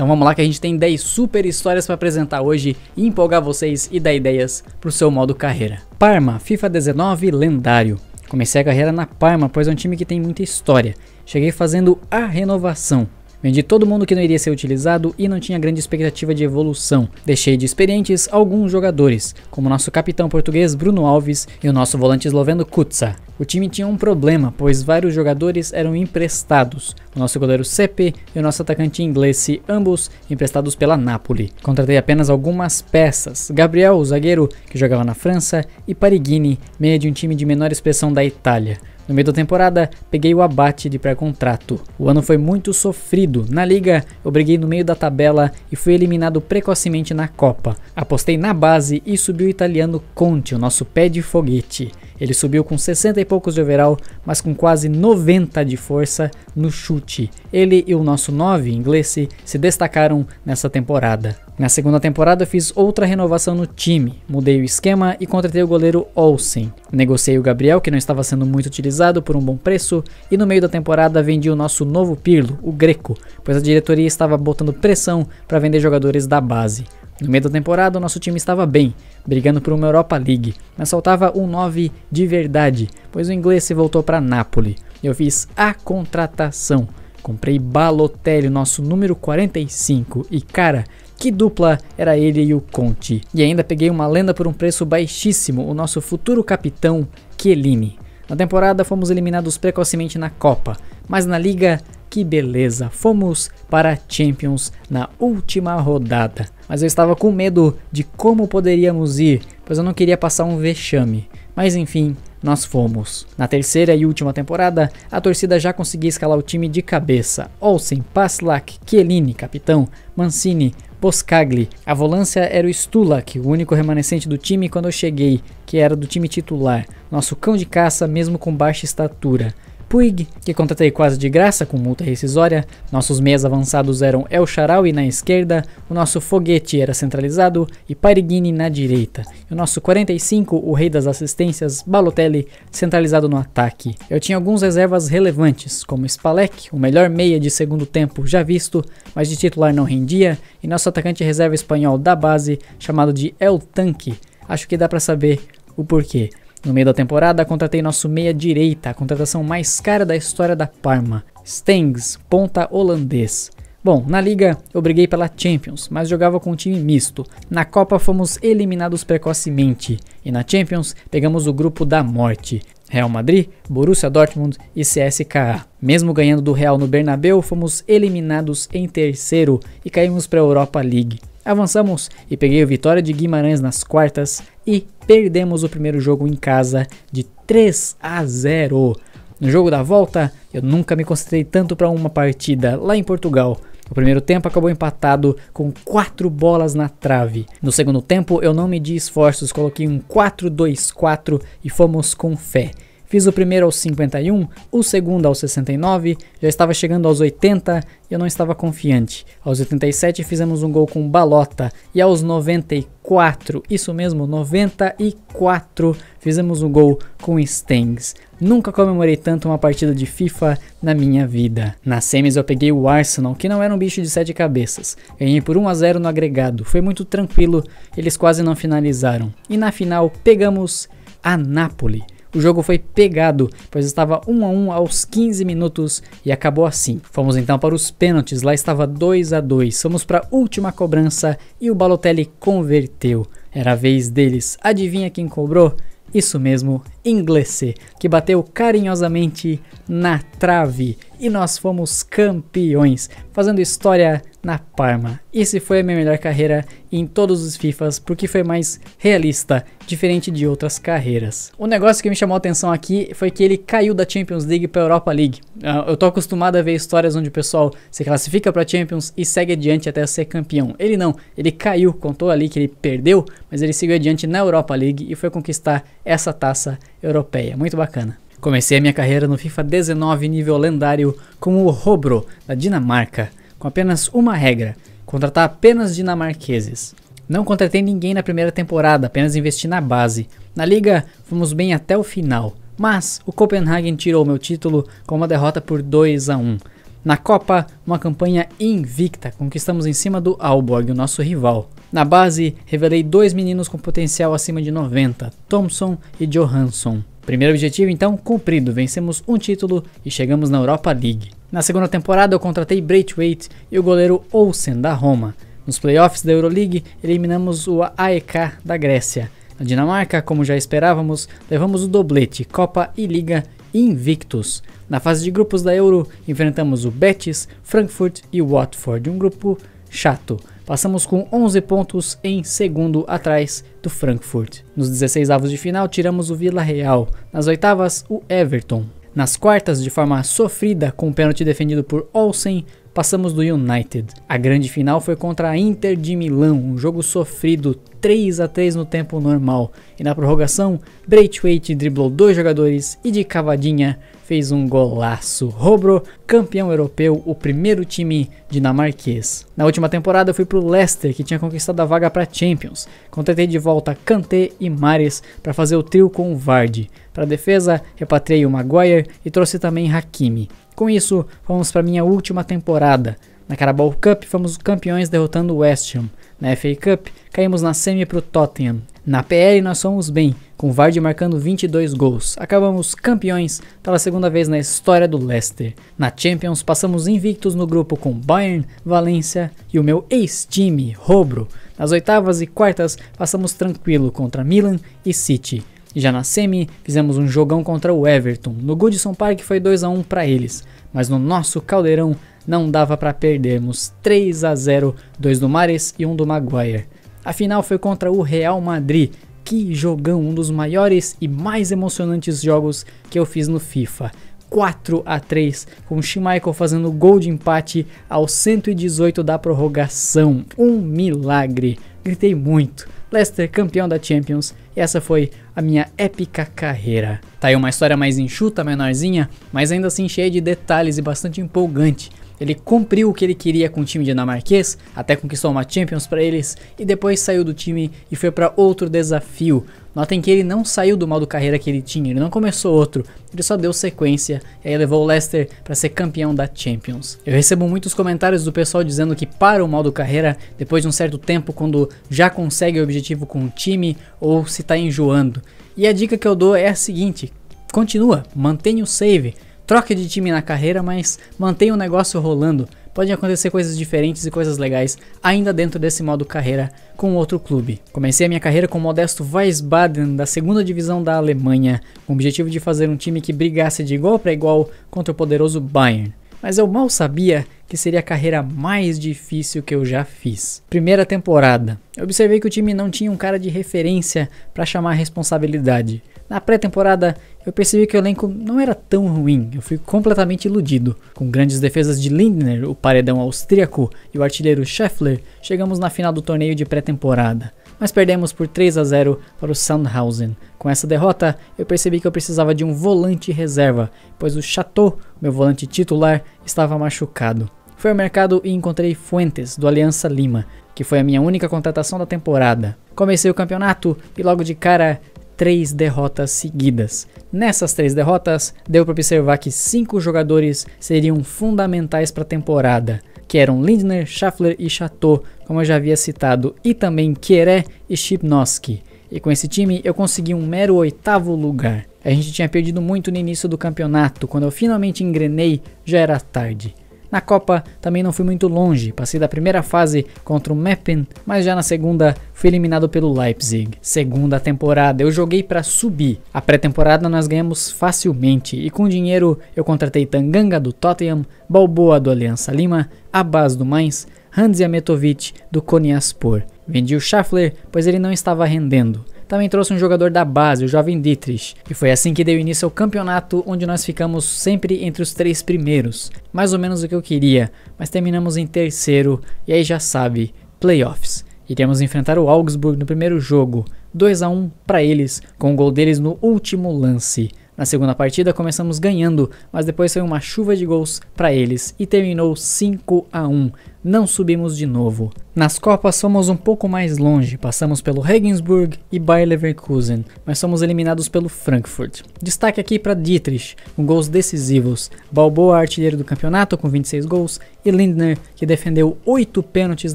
Então vamos lá que a gente tem 10 super histórias para apresentar hoje e empolgar vocês e dar ideias pro seu modo carreira. Parma, FIFA 19 lendário. Comecei a carreira na Parma, pois é um time que tem muita história. Cheguei fazendo a renovação. Vendi todo mundo que não iria ser utilizado e não tinha grande expectativa de evolução. Deixei de experientes alguns jogadores, como nosso capitão português Bruno Alves e o nosso volante esloveno Kutsa. O time tinha um problema, pois vários jogadores eram emprestados. O nosso goleiro CP e o nosso atacante inglês, ambos emprestados pela Napoli. Contratei apenas algumas peças. Gabriel, o zagueiro, que jogava na França, e Parigini, meia de um time de menor expressão da Itália. No meio da temporada, peguei o abate de pré-contrato. O ano foi muito sofrido. Na liga, eu briguei no meio da tabela e fui eliminado precocemente na Copa. Apostei na base e subiu o italiano Conte, o nosso pé de foguete. Ele subiu com 60 e poucos de overall, mas com quase 90 de força no chute. Ele e o nosso 9 inglês se destacaram nessa temporada. Na segunda temporada fiz outra renovação no time, mudei o esquema e contratei o goleiro Olsen. Negociei o Gabriel, que não estava sendo muito utilizado, por um bom preço, e no meio da temporada vendi o nosso novo Pirlo, o Greco, pois a diretoria estava botando pressão para vender jogadores da base. No meio da temporada, o nosso time estava bem, brigando por uma Europa League, mas faltava um 9 de verdade, pois o inglês se voltou para Nápoles. Eu fiz a contratação. Comprei Balotelli, nosso número 45, e cara, que dupla era ele e o Conte. E ainda peguei uma lenda por um preço baixíssimo, o nosso futuro capitão Chiellini. Na temporada fomos eliminados precocemente na Copa, mas na Liga, que beleza, fomos para Champions na última rodada. Mas eu estava com medo de como poderíamos ir, pois eu não queria passar um vexame. Mas enfim, nós fomos. Na terceira e última temporada, a torcida já conseguia escalar o time de cabeça. Olsen, Paslak, Chiellini, capitão, Mancini, Boscagli. A volância era o Stulak, o único remanescente do time quando eu cheguei, que era do time titular. Nosso cão de caça mesmo com baixa estatura. Puig, que contratei quase de graça com multa rescisória. Nossos meias avançados eram El Charaui na esquerda, o nosso Foguete era centralizado e Parigini na direita. E o nosso 45, o rei das assistências, Balotelli, centralizado no ataque. Eu tinha alguns reservas relevantes, como Spalek, o melhor meia de segundo tempo já visto, mas de titular não rendia, e nosso atacante reserva espanhol da base, chamado de El Tanque. Acho que dá para saber o porquê. No meio da temporada, contratei nosso meia-direita, a contratação mais cara da história da Parma, Stengs, ponta holandês. Bom, na liga eu briguei pela Champions, mas jogava com um time misto. Na Copa fomos eliminados precocemente e na Champions pegamos o grupo da morte. Real Madrid, Borussia Dortmund e CSKA. Mesmo ganhando do Real no Bernabeu, fomos eliminados em terceiro e caímos para a Europa League. Avançamos e peguei a vitória de Guimarães nas quartas e perdemos o primeiro jogo em casa de 3 a 0. No jogo da volta, eu nunca me concentrei tanto para uma partida lá em Portugal. O primeiro tempo acabou empatado com quatro bolas na trave. No segundo tempo, eu não medi esforços, coloquei um 4-2-4 e fomos com fé. Fiz o primeiro aos 51, o segundo aos 69, já estava chegando aos 80 e eu não estava confiante. Aos 87 fizemos um gol com Balota e aos 94, isso mesmo, 94, fizemos um gol com Stengs. Nunca comemorei tanto uma partida de FIFA na minha vida. Na semis eu peguei o Arsenal, que não era um bicho de sete cabeças. Ganhei por 1 a 0 no agregado, foi muito tranquilo, eles quase não finalizaram. E na final pegamos a Nápoles. O jogo foi pegado, pois estava 1 a 1 aos 15 minutos e acabou assim. Fomos então para os pênaltis, lá estava 2 a 2. Fomos para a última cobrança e o Balotelli converteu. Era a vez deles. Adivinha quem cobrou? Isso mesmo, Inglese, que bateu carinhosamente na trave e nós fomos campeões, fazendo história na Parma. Esse foi a minha melhor carreira em todos os FIFAs, porque foi mais realista, diferente de outras carreiras. O negócio que me chamou a atenção aqui foi que ele caiu da Champions League para a Europa League. Ah, eu tô acostumado a ver histórias onde o pessoal se classifica para Champions e segue adiante até ser campeão. Ele não, ele caiu, contou ali que ele perdeu, mas ele seguiu adiante na Europa League e foi conquistar essa taça europeia. Muito bacana. Comecei a minha carreira no FIFA 19 nível lendário como o Robro da Dinamarca, com apenas uma regra: contratar apenas dinamarqueses. Não contratei ninguém na primeira temporada, apenas investi na base. Na liga, fomos bem até o final, mas o Copenhagen tirou meu título com uma derrota por 2 a 1. Na Copa, uma campanha invicta, conquistamos em cima do Alborg, o nosso rival. Na base, revelei dois meninos com potencial acima de 90, Thompson e Johansson. Primeiro objetivo então cumprido, vencemos um título e chegamos na Europa League. Na segunda temporada eu contratei Braithwaite e o goleiro Olsen da Roma. Nos playoffs da Euroleague eliminamos o AEK da Grécia. Na Dinamarca, como já esperávamos, levamos o doblete Copa e Liga invictos. Na fase de grupos da Euro enfrentamos o Betis, Frankfurt e Watford, um grupo chato Passamos com 11 pontos em segundo atrás do Frankfurt. Nos 16 avos de final, tiramos o Vila Real. Nas oitavas, o Everton. Nas quartas, de forma sofrida, com o um pênalti defendido por Olsen, Passamos do United. A grande final foi contra a Inter de Milão, um jogo sofrido 3 a 3 no tempo normal. E na prorrogação, Braithwaite driblou dois jogadores e de cavadinha fez um golaço. Robro, campeão europeu, o primeiro time dinamarquês. Na última temporada fui pro Leicester, que tinha conquistado a vaga para Champions. Contratei de volta Kanté e Mares para fazer o trio com o Vardy. Para defesa, repatriei o Maguire e trouxe também Hakimi. Com isso, fomos para minha última temporada. Na Carabao Cup, fomos campeões derrotando o West Ham. Na FA Cup, caímos na semi para o Tottenham. Na PL, nós fomos bem, com Vardy marcando 22 gols. Acabamos campeões pela segunda vez na história do Leicester. Na Champions, passamos invictos no grupo com Bayern, Valência e o meu ex-time, Robro. Nas oitavas e quartas, passamos tranquilo contra Milan e City. Já na semi, fizemos um jogão contra o Everton. No Goodison Park foi 2 a 1 para eles, mas no nosso Caldeirão não dava para perdermos 3 a 0, dois do Mares e um do Maguire. A final foi contra o Real Madrid. Que jogão, um dos maiores e mais emocionantes jogos que eu fiz no FIFA. 4 a 3 com Schmeichel fazendo gol de empate aos 118 da prorrogação. Um milagre. Gritei muito Leicester campeão da Champions. E essa foi a minha épica carreira. Tá aí uma história mais enxuta, menorzinha, mas ainda assim cheia de detalhes e bastante empolgante. Ele cumpriu o que ele queria com o time dinamarquês, até conquistou uma Champions para eles e depois saiu do time e foi para outro desafio. Notem que ele não saiu do modo carreira que ele tinha, ele não começou outro, ele só deu sequência e aí levou o Leicester para ser campeão da Champions. Eu recebo muitos comentários do pessoal dizendo que para o modo carreira, depois de um certo tempo, quando já consegue o objetivo com o time ou se está enjoando. E a dica que eu dou é a seguinte, continua, mantenha o save, Troque de time na carreira, mas mantenha o negócio rolando. Podem acontecer coisas diferentes e coisas legais ainda dentro desse modo carreira com outro clube. Comecei a minha carreira com o modesto Weisbaden da segunda divisão da Alemanha, com o objetivo de fazer um time que brigasse de igual para igual contra o poderoso Bayern. Mas eu mal sabia que seria a carreira mais difícil que eu já fiz. Primeira temporada. Eu observei que o time não tinha um cara de referência para chamar a responsabilidade. Na pré-temporada, eu percebi que o elenco não era tão ruim, eu fui completamente iludido. Com grandes defesas de Lindner, o paredão austríaco e o artilheiro Scheffler, chegamos na final do torneio de pré-temporada. Mas perdemos por 3 a 0 para o Sandhausen. Com essa derrota, eu percebi que eu precisava de um volante reserva, pois o Chateau, meu volante titular, estava machucado. Fui ao mercado e encontrei Fuentes, do Aliança Lima, que foi a minha única contratação da temporada. Comecei o campeonato e logo de cara três derrotas seguidas. Nessas três derrotas, deu para observar que cinco jogadores seriam fundamentais para a temporada, que eram Lindner, Schaffler e Chateau, como eu já havia citado, e também Queré e Shipnoski. E com esse time eu consegui um mero oitavo lugar. A gente tinha perdido muito no início do campeonato, quando eu finalmente engrenei, já era tarde. Na Copa também não fui muito longe, passei da primeira fase contra o Meppen, mas já na segunda fui eliminado pelo Leipzig. Segunda temporada, eu joguei para subir. A pré-temporada nós ganhamos facilmente e com dinheiro eu contratei Tanganga do Tottenham, Balboa do Aliança Lima, Abbas do Mainz, Hans Ametovic do Konyaspor. Vendi o Schaffler, pois ele não estava rendendo também trouxe um jogador da base, o jovem Dietrich, e foi assim que deu início ao campeonato onde nós ficamos sempre entre os três primeiros, mais ou menos o que eu queria, mas terminamos em terceiro e aí já sabe, playoffs. Iremos enfrentar o Augsburg no primeiro jogo, 2 a 1 para eles, com o gol deles no último lance. Na segunda partida começamos ganhando, mas depois foi uma chuva de gols para eles e terminou 5 a 1 não subimos de novo. Nas Copas somos um pouco mais longe, passamos pelo Regensburg e Bayer Leverkusen, mas somos eliminados pelo Frankfurt. Destaque aqui para Dietrich, com gols decisivos, Balboa artilheiro do campeonato com 26 gols e Lindner, que defendeu 8 pênaltis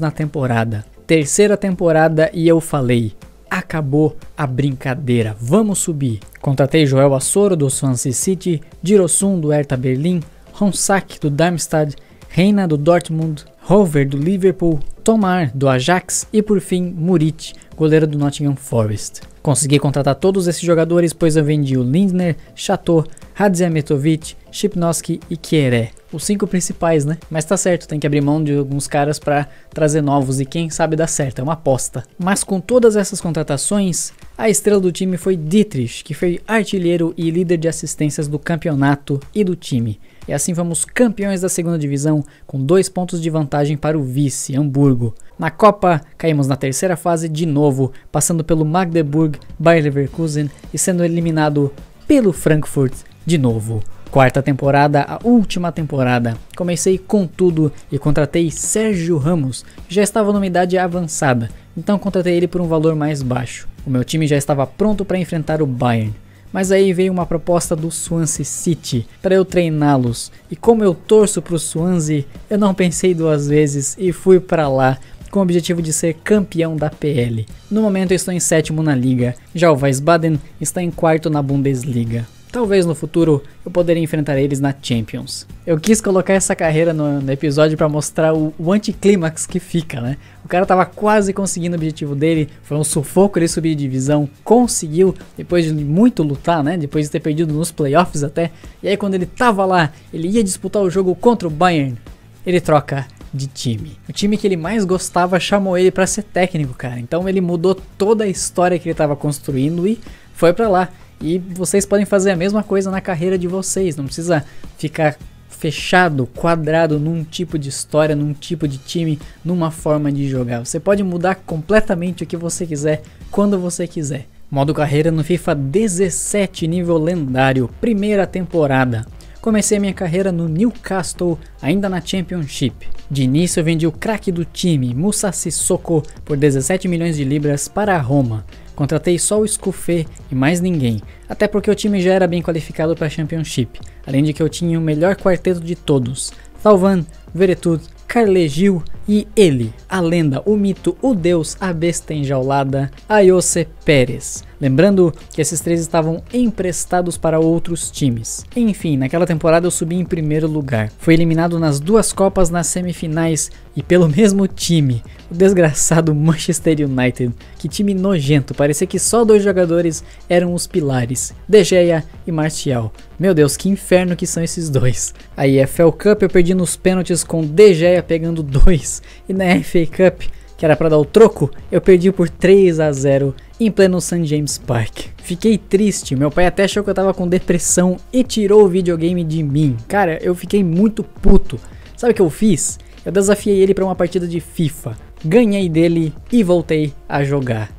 na temporada. Terceira temporada e eu falei, acabou a brincadeira, vamos subir. Contratei Joel Assoro do Swansea City, Dirosum do Hertha Berlim, Honsack do Darmstadt Reina do Dortmund, Hover do Liverpool, Tomar do Ajax e por fim Murit, goleiro do Nottingham Forest. Consegui contratar todos esses jogadores pois eu vendi o Lindner, Chateau, Hadziametovic, Chipnoski e Kieré. Os cinco principais, né? Mas tá certo, tem que abrir mão de alguns caras para trazer novos e quem sabe dá certo, é uma aposta. Mas com todas essas contratações, a estrela do time foi Dietrich, que foi artilheiro e líder de assistências do campeonato e do time. E assim vamos campeões da segunda divisão, com dois pontos de vantagem para o vice, Hamburgo. Na Copa, caímos na terceira fase de novo, passando pelo Magdeburg, Bayer Leverkusen e sendo eliminado pelo Frankfurt de novo. Quarta temporada, a última temporada. Comecei com tudo e contratei Sérgio Ramos, que já estava numa idade avançada, então contratei ele por um valor mais baixo. O meu time já estava pronto para enfrentar o Bayern. Mas aí veio uma proposta do Swansea City para eu treiná-los. E como eu torço para o Swansea, eu não pensei duas vezes e fui para lá com o objetivo de ser campeão da PL. No momento eu estou em sétimo na liga, já o Weisbaden está em quarto na Bundesliga. Talvez no futuro eu poderia enfrentar eles na Champions. Eu quis colocar essa carreira no, no episódio para mostrar o, o anticlímax que fica, né? O cara tava quase conseguindo o objetivo dele, foi um sufoco ele subir de divisão, conseguiu depois de muito lutar, né? Depois de ter perdido nos playoffs até. E aí quando ele tava lá, ele ia disputar o jogo contra o Bayern, ele troca de time. O time que ele mais gostava chamou ele para ser técnico, cara. Então ele mudou toda a história que ele tava construindo e foi para lá. E vocês podem fazer a mesma coisa na carreira de vocês, não precisa ficar fechado, quadrado num tipo de história, num tipo de time, numa forma de jogar. Você pode mudar completamente o que você quiser, quando você quiser. Modo carreira no FIFA 17, nível lendário, primeira temporada. Comecei minha carreira no Newcastle, ainda na Championship. De início eu vendi o craque do time, Musa Sissoko, por 17 milhões de libras para a Roma. Contratei só o Scufê e mais ninguém, até porque o time já era bem qualificado para a Championship, além de que eu tinha o melhor quarteto de todos. Salvan, Veretud, Carlegil e ele, a lenda, o mito, o deus, a besta enjaulada, Ayose Pérez. Lembrando que esses três estavam emprestados para outros times. Enfim, naquela temporada eu subi em primeiro lugar. Fui eliminado nas duas Copas nas semifinais e pelo mesmo time, o desgraçado Manchester United. Que time nojento, parecia que só dois jogadores eram os pilares, De Gea e Martial. Meu Deus, que inferno que são esses dois. A EFL Cup eu perdi nos pênaltis com De Gea pegando dois e na FA Cup que era para dar o troco, eu perdi por 3 a 0 em pleno St. James Park. Fiquei triste, meu pai até achou que eu tava com depressão e tirou o videogame de mim. Cara, eu fiquei muito puto. Sabe o que eu fiz? Eu desafiei ele para uma partida de FIFA. Ganhei dele e voltei a jogar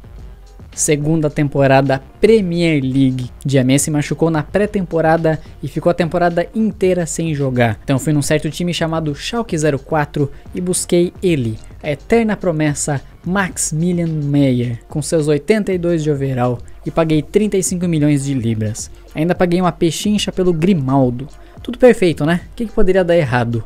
segunda temporada Premier League. Diamé se machucou na pré-temporada e ficou a temporada inteira sem jogar. Então fui num certo time chamado Schalke 04 e busquei ele, a eterna promessa Maximilian Meyer, com seus 82 de overall e paguei 35 milhões de libras. Ainda paguei uma pechincha pelo Grimaldo. Tudo perfeito, né? O que, que poderia dar errado?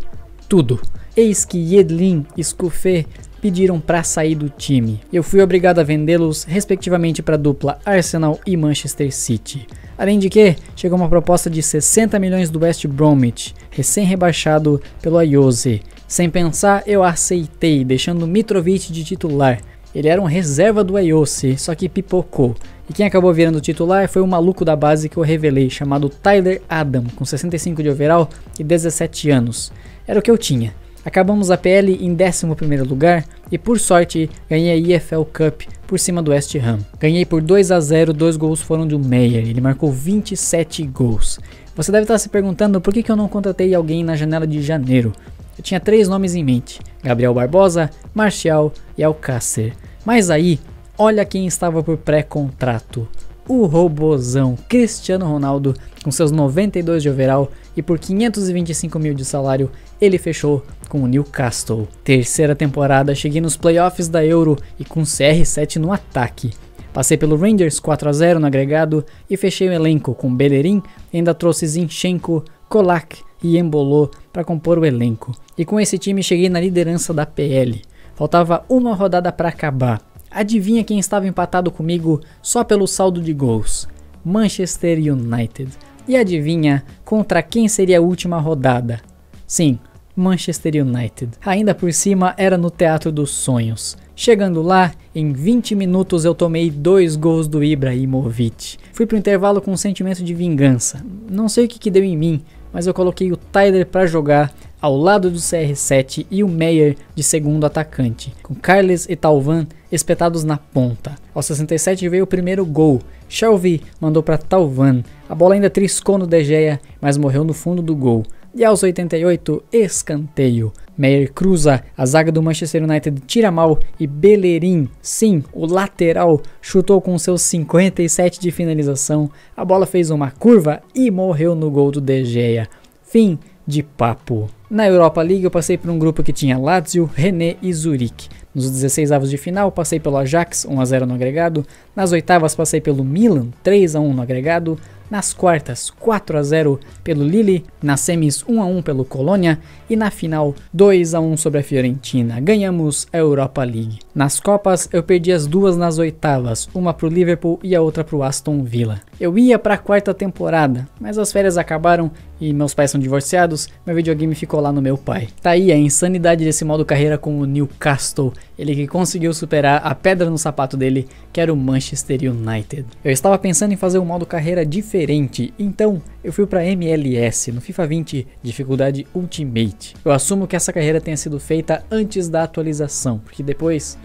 Tudo. Eis que Yedlin Scufé pediram para sair do time. Eu fui obrigado a vendê-los, respectivamente, para a dupla Arsenal e Manchester City. Além de que, chegou uma proposta de 60 milhões do West Bromwich, recém-rebaixado pelo Ayose. Sem pensar, eu aceitei, deixando Mitrovic de titular. Ele era um reserva do Ayose, só que pipocou. E quem acabou virando titular foi o maluco da base que eu revelei, chamado Tyler Adam, com 65 de overall e 17 anos. Era o que eu tinha. Acabamos a PL em 11 lugar e por sorte ganhei a EFL Cup por cima do West Ham. Ganhei por 2 a 0, dois gols foram de um Meyer, ele marcou 27 gols. Você deve estar se perguntando por que, eu não contratei alguém na janela de janeiro. Eu tinha três nomes em mente, Gabriel Barbosa, Marcial e Alcácer. Mas aí, olha quem estava por pré-contrato o robozão Cristiano Ronaldo, com seus 92 de overall e por 525 mil de salário, ele fechou com o Newcastle. Terceira temporada, cheguei nos playoffs da Euro e com CR7 no ataque. Passei pelo Rangers 4 a 0 no agregado e fechei o elenco com Bellerin, ainda trouxe Zinchenko, Kolak e Embolo para compor o elenco. E com esse time cheguei na liderança da PL. Faltava uma rodada para acabar Adivinha quem estava empatado comigo só pelo saldo de gols? Manchester United. E adivinha contra quem seria a última rodada? Sim, Manchester United. Ainda por cima era no Teatro dos Sonhos. Chegando lá, em 20 minutos eu tomei dois gols do Ibrahimovic. Fui pro intervalo com um sentimento de vingança. Não sei o que, que deu em mim, mas eu coloquei o Tyler para jogar ao lado do CR7 e o Meyer de segundo atacante, com Carles e Talvan espetados na ponta. Aos 67 veio o primeiro gol. Shelby mandou para Talvan. A bola ainda triscou no De Gea, mas morreu no fundo do gol. E aos 88, escanteio. Meyer cruza, a zaga do Manchester United tira mal e Bellerin, sim, o lateral, chutou com seus 57 de finalização. A bola fez uma curva e morreu no gol do De Gea. Fim de papo. Na Europa League eu passei por um grupo que tinha Lazio, René e Zurique. Nos 16 avos de final passei pelo Ajax 1 a 0 no agregado, nas oitavas passei pelo Milan 3 a 1 no agregado, nas quartas, 4 a 0 pelo Lille, nas semis 1 a 1 pelo Colônia e na final 2 a 1 sobre a Fiorentina. Ganhamos a Europa League. Nas copas, eu perdi as duas nas oitavas, uma pro Liverpool e a outra pro Aston Villa. Eu ia para a quarta temporada, mas as férias acabaram e meus pais são divorciados, meu videogame ficou lá no meu pai. Tá aí a insanidade desse modo carreira com o Newcastle, ele que conseguiu superar a pedra no sapato dele que era o Manchester United. Eu estava pensando em fazer um modo carreira diferente, então eu fui para MLS no FIFA 20 dificuldade Ultimate. Eu assumo que essa carreira tenha sido feita antes da atualização, porque depois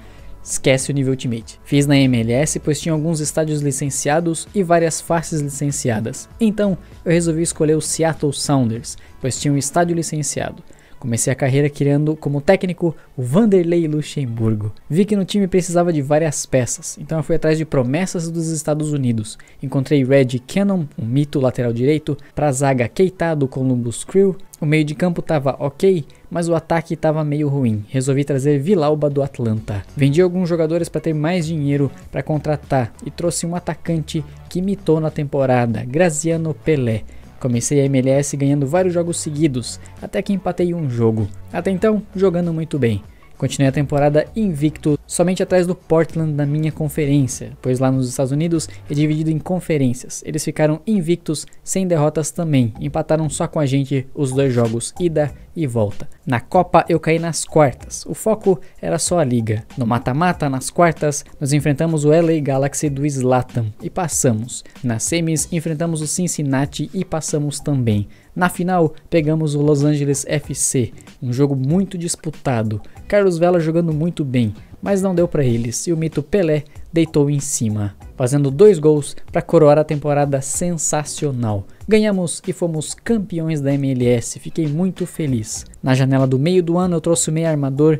esquece o nível Ultimate. Fiz na MLS pois tinha alguns estádios licenciados e várias faces licenciadas. Então eu resolvi escolher o Seattle Sounders, pois tinha um estádio licenciado. Comecei a carreira criando como técnico o Vanderlei Luxemburgo. Vi que no time precisava de várias peças, então eu fui atrás de promessas dos Estados Unidos. Encontrei Red Cannon, um mito lateral direito, pra zaga Keita do Columbus Crew. O meio de campo tava ok, mas o ataque estava meio ruim. Resolvi trazer Vilauba do Atlanta. Vendi alguns jogadores para ter mais dinheiro para contratar e trouxe um atacante que mitou na temporada, Graziano Pelé. Comecei a MLS ganhando vários jogos seguidos, até que empatei um jogo. Até então, jogando muito bem. Continuei a temporada invicto, somente atrás do Portland na minha conferência, pois lá nos Estados Unidos é dividido em conferências. Eles ficaram invictos, sem derrotas também, empataram só com a gente os dois jogos, ida e volta. Na Copa eu caí nas quartas, o foco era só a liga. No mata-mata, nas quartas, nós enfrentamos o LA Galaxy do Slatan e passamos. Nas semis, enfrentamos o Cincinnati e passamos também. Na final, pegamos o Los Angeles FC, um jogo muito disputado. Carlos Vela jogando muito bem, mas não deu para eles e o mito Pelé deitou em cima, fazendo dois gols para coroar a temporada sensacional. Ganhamos e fomos campeões da MLS, fiquei muito feliz. Na janela do meio do ano eu trouxe o meio armador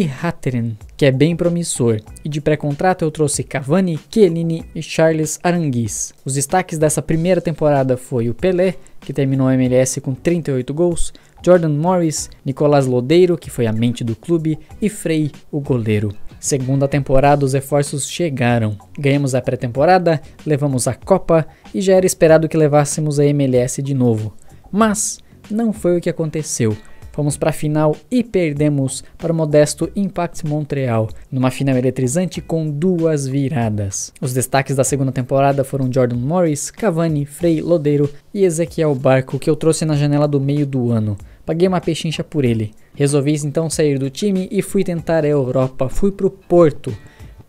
e Hatteren, que é bem promissor. E de pré-contrato eu trouxe Cavani, Chiellini e Charles Aranguiz. Os destaques dessa primeira temporada foi o Pelé, que terminou a MLS com 38 gols, Jordan Morris, Nicolás Lodeiro, que foi a mente do clube, e Frei, o goleiro. Segunda temporada, os reforços chegaram. Ganhamos a pré-temporada, levamos a Copa e já era esperado que levássemos a MLS de novo. Mas não foi o que aconteceu. Fomos para a final e perdemos para o modesto Impact Montreal, numa final eletrizante com duas viradas. Os destaques da segunda temporada foram Jordan Morris, Cavani, Frei, Lodeiro e Ezequiel Barco, que eu trouxe na janela do meio do ano. Paguei uma pechincha por ele. Resolvi então sair do time e fui tentar a Europa, fui pro Porto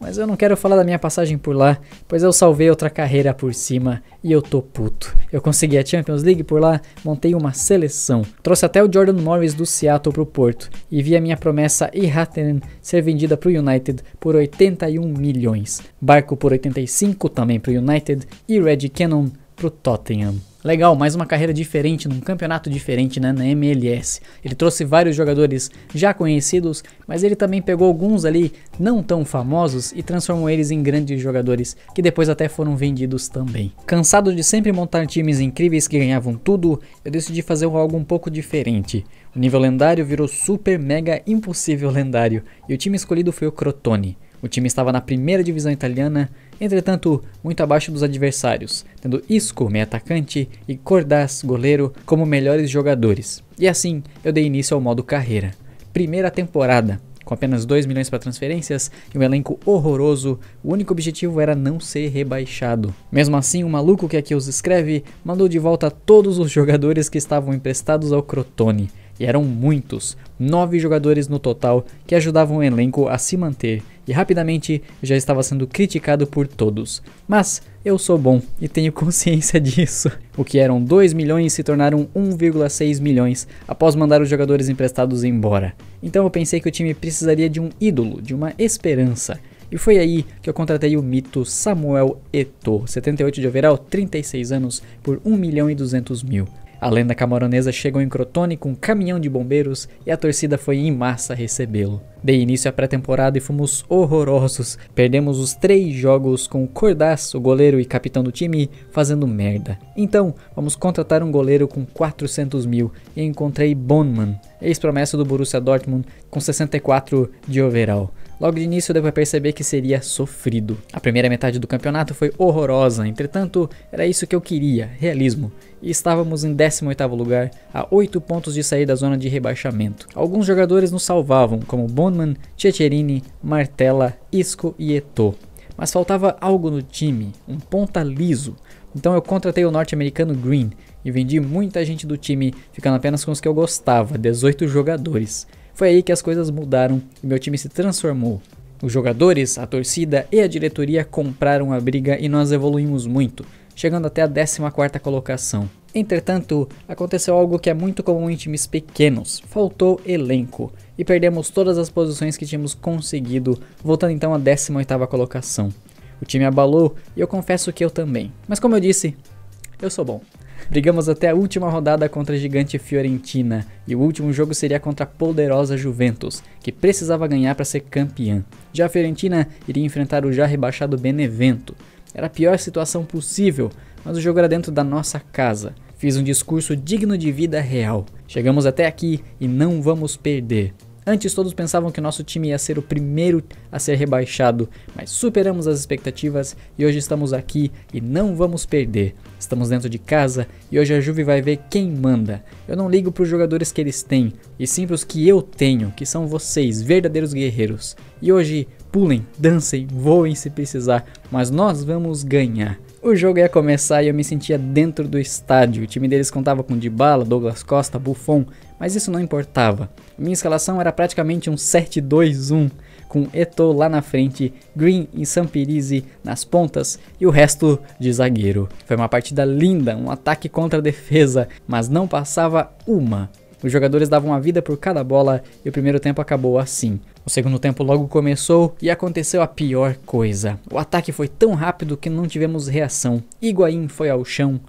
mas eu não quero falar da minha passagem por lá, pois eu salvei outra carreira por cima e eu tô puto. Eu consegui a Champions League por lá, montei uma seleção. Trouxe até o Jordan Morris do Seattle pro Porto e vi a minha promessa Ihaten ser vendida pro United por 81 milhões. Barco por 85 também pro United e Red Cannon pro Tottenham. Legal, mais uma carreira diferente, num campeonato diferente né, na MLS. Ele trouxe vários jogadores já conhecidos, mas ele também pegou alguns ali não tão famosos e transformou eles em grandes jogadores, que depois até foram vendidos também. Cansado de sempre montar times incríveis que ganhavam tudo, eu decidi fazer algo um pouco diferente. O nível lendário virou super mega impossível lendário, e o time escolhido foi o Crotone. O time estava na primeira divisão italiana entretanto muito abaixo dos adversários, tendo Isco, meio atacante, e Cordaz, goleiro, como melhores jogadores. E assim eu dei início ao modo carreira. Primeira temporada, com apenas 2 milhões para transferências e um elenco horroroso, o único objetivo era não ser rebaixado. Mesmo assim, o maluco que aqui os escreve mandou de volta todos os jogadores que estavam emprestados ao Crotone, e eram muitos, nove jogadores no total que ajudavam o elenco a se manter e rapidamente já estava sendo criticado por todos. Mas eu sou bom e tenho consciência disso. O que eram 2 milhões se tornaram 1,6 milhões após mandar os jogadores emprestados embora. Então eu pensei que o time precisaria de um ídolo, de uma esperança. E foi aí que eu contratei o mito Samuel Eto'o, 78 de overall, 36 anos, por 1 milhão e 200 mil. A lenda camaronesa chegou em Crotone com um caminhão de bombeiros e a torcida foi em massa recebê-lo. Dei início à pré-temporada e fomos horrorosos. Perdemos os três jogos com o Cordaz, o goleiro e capitão do time, fazendo merda. Então, vamos contratar um goleiro com 400 mil e encontrei Bonman, ex-promessa do Borussia Dortmund, com 64 de overall. Logo de início deu para perceber que seria sofrido. A primeira metade do campeonato foi horrorosa, entretanto, era isso que eu queria, realismo. E estávamos em 18º lugar, a 8 pontos de sair da zona de rebaixamento. Alguns jogadores nos salvavam, como Bondman, Cecherini, Martella, Isco e Eto. Mas faltava algo no time, um ponta liso. Então eu contratei o norte-americano Green e vendi muita gente do time, ficando apenas com os que eu gostava, 18 jogadores. Foi aí que as coisas mudaram e meu time se transformou. Os jogadores, a torcida e a diretoria compraram a briga e nós evoluímos muito, chegando até a 14 colocação. Entretanto, aconteceu algo que é muito comum em times pequenos, faltou elenco, e perdemos todas as posições que tínhamos conseguido, voltando então à 18 colocação. O time abalou e eu confesso que eu também. Mas como eu disse, eu sou bom. Brigamos até a última rodada contra a gigante Fiorentina e o último jogo seria contra a poderosa Juventus, que precisava ganhar para ser campeã. Já a Fiorentina iria enfrentar o já rebaixado Benevento. Era a pior situação possível, mas o jogo era dentro da nossa casa. Fiz um discurso digno de vida real. Chegamos até aqui e não vamos perder. Antes todos pensavam que nosso time ia ser o primeiro a ser rebaixado, mas superamos as expectativas e hoje estamos aqui e não vamos perder. Estamos dentro de casa e hoje a Juve vai ver quem manda. Eu não ligo para os jogadores que eles têm, e sim para os que eu tenho, que são vocês, verdadeiros guerreiros. E hoje pulem, dancem, voem se precisar, mas nós vamos ganhar. O jogo ia começar e eu me sentia dentro do estádio. O time deles contava com Dybala, Douglas Costa, Buffon, mas isso não importava. Minha escalação era praticamente um 7-2-1, com Eto lá na frente, Green e Sampirizi nas pontas e o resto de zagueiro. Foi uma partida linda, um ataque contra a defesa, mas não passava uma. Os jogadores davam uma vida por cada bola e o primeiro tempo acabou assim. O segundo tempo logo começou e aconteceu a pior coisa. O ataque foi tão rápido que não tivemos reação. Higuaín foi ao chão,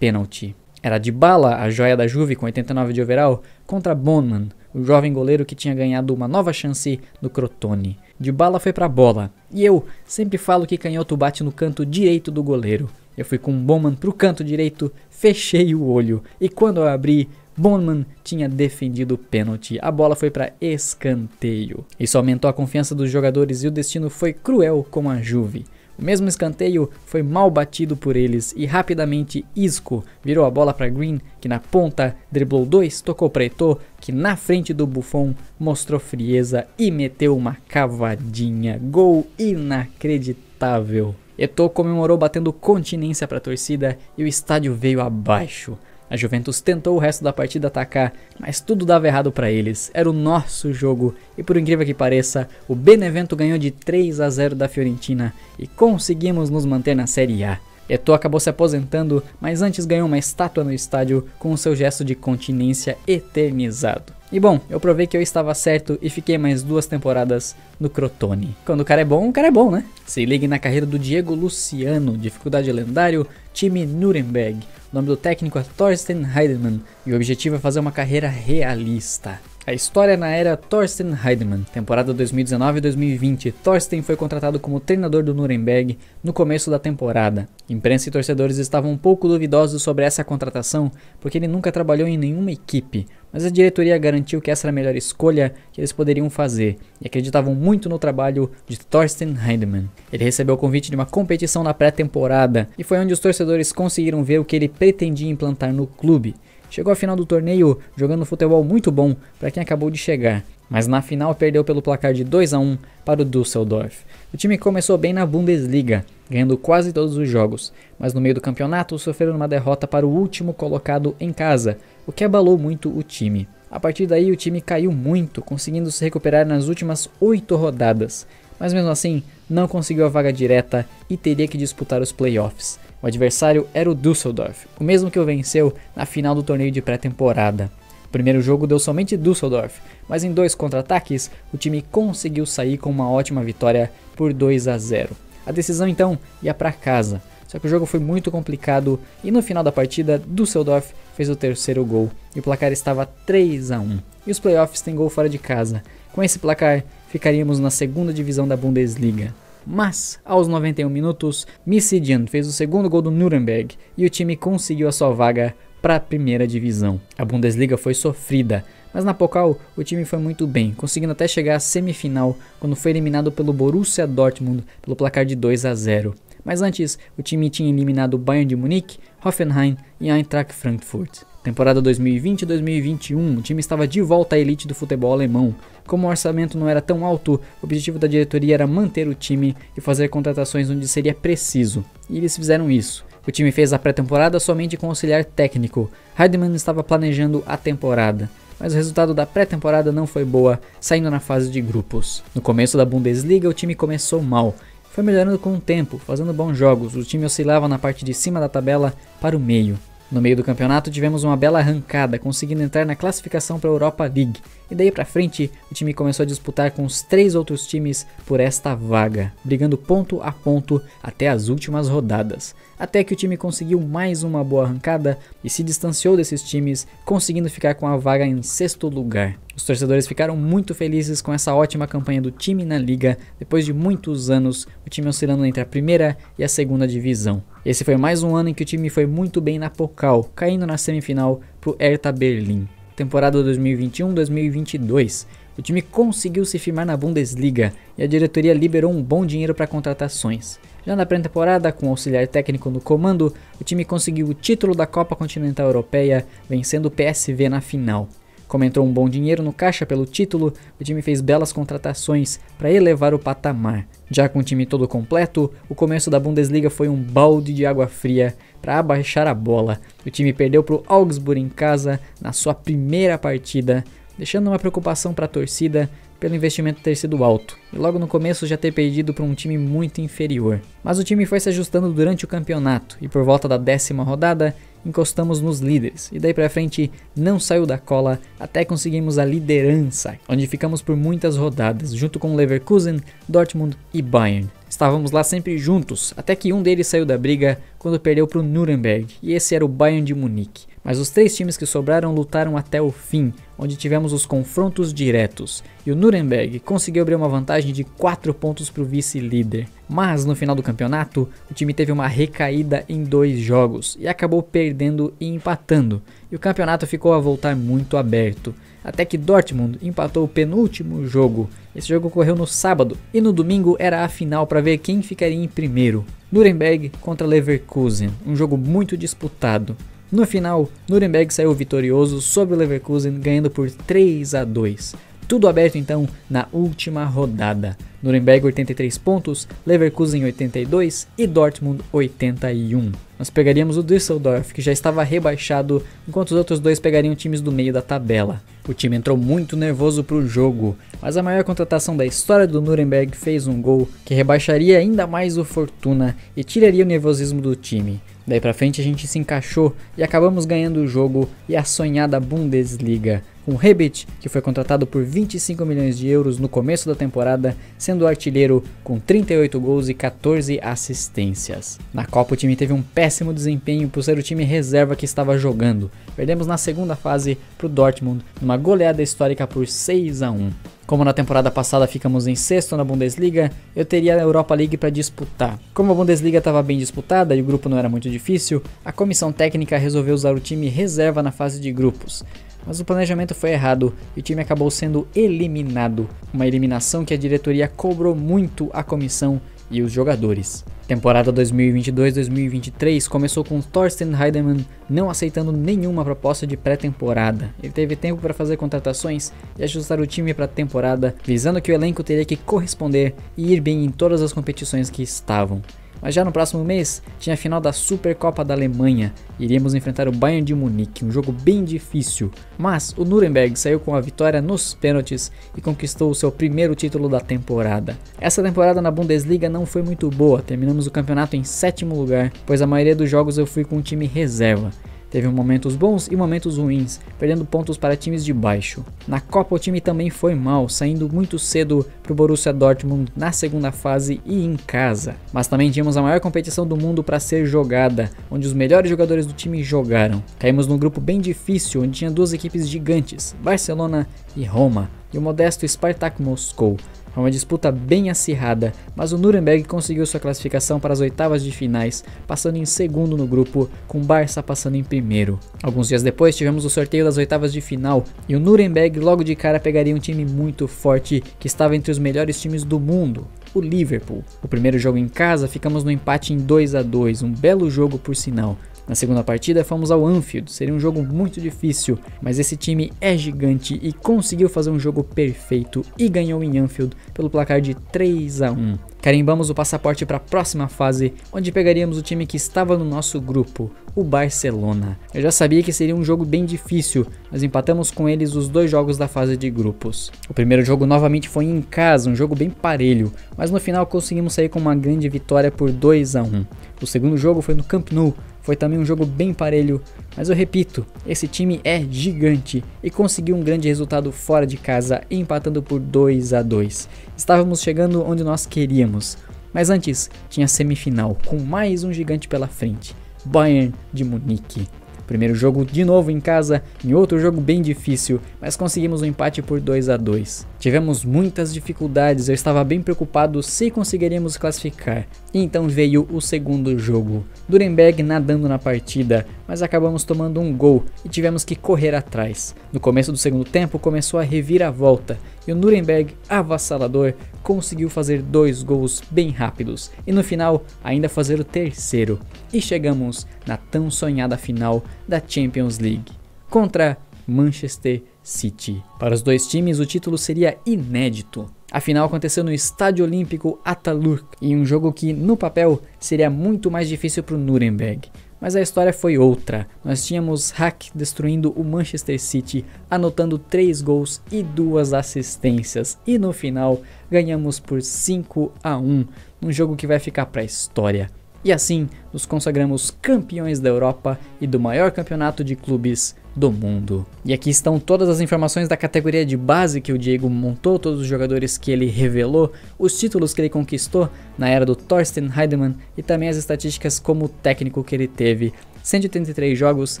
pênalti. Era de bala a joia da Juve com 89 de overall contra Bonman, o jovem goleiro que tinha ganhado uma nova chance no Crotone. De bala foi pra bola. E eu sempre falo que canhoto bate no canto direito do goleiro. Eu fui com Bonman pro canto direito, fechei o olho e quando eu abri, Bonman tinha defendido o pênalti. A bola foi para escanteio. Isso aumentou a confiança dos jogadores e o destino foi cruel com a Juve. O mesmo escanteio foi mal batido por eles e rapidamente Isco virou a bola para Green, que na ponta driblou dois, tocou para Eto'o, que na frente do Buffon mostrou frieza e meteu uma cavadinha. Gol inacreditável. Eto'o comemorou batendo continência para a torcida e o estádio veio abaixo. A Juventus tentou o resto da partida atacar, mas tudo dava errado para eles. Era o nosso jogo e por incrível que pareça, o Benevento ganhou de 3 a 0 da Fiorentina e conseguimos nos manter na Série A. Eto'o acabou se aposentando, mas antes ganhou uma estátua no estádio com o seu gesto de continência eternizado. E bom, eu provei que eu estava certo e fiquei mais duas temporadas no Crotone. Quando o cara é bom, o cara é bom, né? Se ligue na carreira do Diego Luciano, dificuldade lendário, time Nuremberg. O nome do técnico é Thorsten Heidemann e o objetivo é fazer uma carreira realista. A história na era Thorsten Heidemann, temporada 2019-2020. Thorsten foi contratado como treinador do Nuremberg no começo da temporada. Imprensa e torcedores estavam um pouco duvidosos sobre essa contratação, porque ele nunca trabalhou em nenhuma equipe, mas a diretoria garantiu que essa era a melhor escolha que eles poderiam fazer e acreditavam muito no trabalho de Thorsten Heidemann. Ele recebeu o convite de uma competição na pré-temporada e foi onde os torcedores conseguiram ver o que ele pretendia implantar no clube. Chegou a final do torneio jogando futebol muito bom para quem acabou de chegar, mas na final perdeu pelo placar de 2 a 1 para o Düsseldorf. O time começou bem na Bundesliga, ganhando quase todos os jogos, mas no meio do campeonato sofreram uma derrota para o último colocado em casa, o que abalou muito o time. A partir daí o time caiu muito, conseguindo se recuperar nas últimas 8 rodadas, mas mesmo assim não conseguiu a vaga direta e teria que disputar os playoffs. O adversário era o Düsseldorf, o mesmo que o venceu na final do torneio de pré-temporada. O primeiro jogo deu somente Düsseldorf, mas em dois contra-ataques o time conseguiu sair com uma ótima vitória por 2 a 0. A decisão então ia para casa, só que o jogo foi muito complicado e no final da partida Düsseldorf fez o terceiro gol e o placar estava 3 a 1. E os playoffs têm gol fora de casa. Com esse placar ficaríamos na segunda divisão da Bundesliga mas aos 91 minutos, Misidian fez o segundo gol do Nuremberg e o time conseguiu a sua vaga para a primeira divisão. A Bundesliga foi sofrida, mas na Pokal o time foi muito bem, conseguindo até chegar à semifinal quando foi eliminado pelo Borussia Dortmund pelo placar de 2 a 0. Mas antes, o time tinha eliminado o Bayern de Munique, Hoffenheim e Eintracht Frankfurt. Temporada 2020 e 2021, o time estava de volta à elite do futebol alemão. Como o orçamento não era tão alto, o objetivo da diretoria era manter o time e fazer contratações onde seria preciso, e eles fizeram isso. O time fez a pré-temporada somente com auxiliar técnico. Heidemann estava planejando a temporada, mas o resultado da pré-temporada não foi boa, saindo na fase de grupos. No começo da Bundesliga, o time começou mal. Foi melhorando com o tempo, fazendo bons jogos. O time oscilava na parte de cima da tabela para o meio. No meio do campeonato tivemos uma bela arrancada, conseguindo entrar na classificação para a Europa League. E daí para frente, o time começou a disputar com os três outros times por esta vaga, brigando ponto a ponto até as últimas rodadas até que o time conseguiu mais uma boa arrancada e se distanciou desses times, conseguindo ficar com a vaga em sexto lugar. Os torcedores ficaram muito felizes com essa ótima campanha do time na liga, depois de muitos anos, o time oscilando entre a primeira e a segunda divisão. Esse foi mais um ano em que o time foi muito bem na Pokal, caindo na semifinal para o Hertha Berlim. Temporada 2021-2022, o time conseguiu se firmar na Bundesliga e a diretoria liberou um bom dinheiro para contratações. Já na pré-temporada, com auxiliar técnico no comando, o time conseguiu o título da Copa Continental Europeia, vencendo o PSV na final. Comentou um bom dinheiro no caixa pelo título, o time fez belas contratações para elevar o patamar. Já com o time todo completo, o começo da Bundesliga foi um balde de água fria para abaixar a bola. O time perdeu para o Augsburg em casa na sua primeira partida, deixando uma preocupação para a torcida pelo investimento ter sido alto e logo no começo já ter perdido para um time muito inferior. Mas o time foi se ajustando durante o campeonato e por volta da décima rodada encostamos nos líderes e daí para frente não saiu da cola até conseguimos a liderança, onde ficamos por muitas rodadas junto com Leverkusen, Dortmund e Bayern. Estávamos lá sempre juntos, até que um deles saiu da briga quando perdeu para o Nuremberg, e esse era o Bayern de Munique. Mas os três times que sobraram lutaram até o fim, onde tivemos os confrontos diretos, e o Nuremberg conseguiu abrir uma vantagem de 4 pontos para o vice-líder. Mas no final do campeonato, o time teve uma recaída em dois jogos e acabou perdendo e empatando, e o campeonato ficou a voltar muito aberto. Até que Dortmund empatou o penúltimo jogo. Esse jogo ocorreu no sábado e no domingo era a final para ver quem ficaria em primeiro. Nuremberg contra Leverkusen, um jogo muito disputado. No final, Nuremberg saiu vitorioso sobre o Leverkusen, ganhando por 3 a 2. Tudo aberto então na última rodada. Nuremberg 83 pontos, Leverkusen 82 e Dortmund 81. Nós pegaríamos o Düsseldorf, que já estava rebaixado, enquanto os outros dois pegariam times do meio da tabela. O time entrou muito nervoso para o jogo, mas a maior contratação da história do Nuremberg fez um gol que rebaixaria ainda mais o Fortuna e tiraria o nervosismo do time. Daí pra frente a gente se encaixou e acabamos ganhando o jogo e a sonhada Bundesliga com Rebic, que foi contratado por 25 milhões de euros no começo da temporada, sendo artilheiro com 38 gols e 14 assistências. Na Copa o time teve um péssimo desempenho por ser o time reserva que estava jogando. Perdemos na segunda fase para o Dortmund, numa goleada histórica por 6 a 1. Como na temporada passada ficamos em sexto na Bundesliga, eu teria a Europa League para disputar. Como a Bundesliga estava bem disputada e o grupo não era muito difícil, a comissão técnica resolveu usar o time reserva na fase de grupos mas o planejamento foi errado e o time acabou sendo eliminado. Uma eliminação que a diretoria cobrou muito a comissão e os jogadores. Temporada 2022-2023 começou com Thorsten Heidemann não aceitando nenhuma proposta de pré-temporada. Ele teve tempo para fazer contratações e ajustar o time para a temporada, visando que o elenco teria que corresponder e ir bem em todas as competições que estavam. Mas já no próximo mês tinha a final da Supercopa da Alemanha. Iríamos enfrentar o Bayern de Munique, um jogo bem difícil. Mas o Nuremberg saiu com a vitória nos pênaltis e conquistou o seu primeiro título da temporada. Essa temporada na Bundesliga não foi muito boa, terminamos o campeonato em sétimo lugar, pois a maioria dos jogos eu fui com o time reserva. Teve momentos bons e momentos ruins, perdendo pontos para times de baixo. Na Copa o time também foi mal, saindo muito cedo para o Borussia Dortmund na segunda fase e em casa. Mas também tínhamos a maior competição do mundo para ser jogada, onde os melhores jogadores do time jogaram. Caímos num grupo bem difícil, onde tinha duas equipes gigantes, Barcelona e Roma, e o modesto Spartak Moscou, foi é uma disputa bem acirrada, mas o Nuremberg conseguiu sua classificação para as oitavas de finais, passando em segundo no grupo, com o Barça passando em primeiro. Alguns dias depois tivemos o sorteio das oitavas de final e o Nuremberg logo de cara pegaria um time muito forte que estava entre os melhores times do mundo, o Liverpool. O primeiro jogo em casa ficamos no empate em 2 a 2, um belo jogo por sinal. Na segunda partida, fomos ao Anfield, seria um jogo muito difícil, mas esse time é gigante e conseguiu fazer um jogo perfeito e ganhou em Anfield pelo placar de 3 a 1. Hum. Carimbamos o passaporte para a próxima fase, onde pegaríamos o time que estava no nosso grupo, o Barcelona. Eu já sabia que seria um jogo bem difícil, mas empatamos com eles os dois jogos da fase de grupos. O primeiro jogo novamente foi em casa, um jogo bem parelho, mas no final conseguimos sair com uma grande vitória por 2 a 1. O segundo jogo foi no Camp Nou, foi também um jogo bem parelho, mas eu repito, esse time é gigante e conseguiu um grande resultado fora de casa, empatando por 2 a 2. Estávamos chegando onde nós queríamos, mas antes tinha semifinal com mais um gigante pela frente, Bayern de Munique. Primeiro jogo de novo em casa, em outro jogo bem difícil, mas conseguimos um empate por 2 a 2. Tivemos muitas dificuldades, eu estava bem preocupado se conseguiríamos classificar, e então veio o segundo jogo. Nuremberg nadando na partida, mas acabamos tomando um gol e tivemos que correr atrás. No começo do segundo tempo começou a reviravolta e o Nuremberg avassalador conseguiu fazer dois gols bem rápidos e no final ainda fazer o terceiro. E chegamos na tão sonhada final da Champions League contra Manchester City. Para os dois times o título seria inédito a final aconteceu no Estádio Olímpico Atalurk, em um jogo que, no papel, seria muito mais difícil para o Nuremberg. Mas a história foi outra. Nós tínhamos Hack destruindo o Manchester City, anotando 3 gols e duas assistências. E no final, ganhamos por 5 a 1, num jogo que vai ficar para a história. E assim, nos consagramos campeões da Europa e do maior campeonato de clubes do mundo. E aqui estão todas as informações da categoria de base que o Diego montou, todos os jogadores que ele revelou, os títulos que ele conquistou na era do Thorsten Heidemann e também as estatísticas como técnico que ele teve 133 jogos,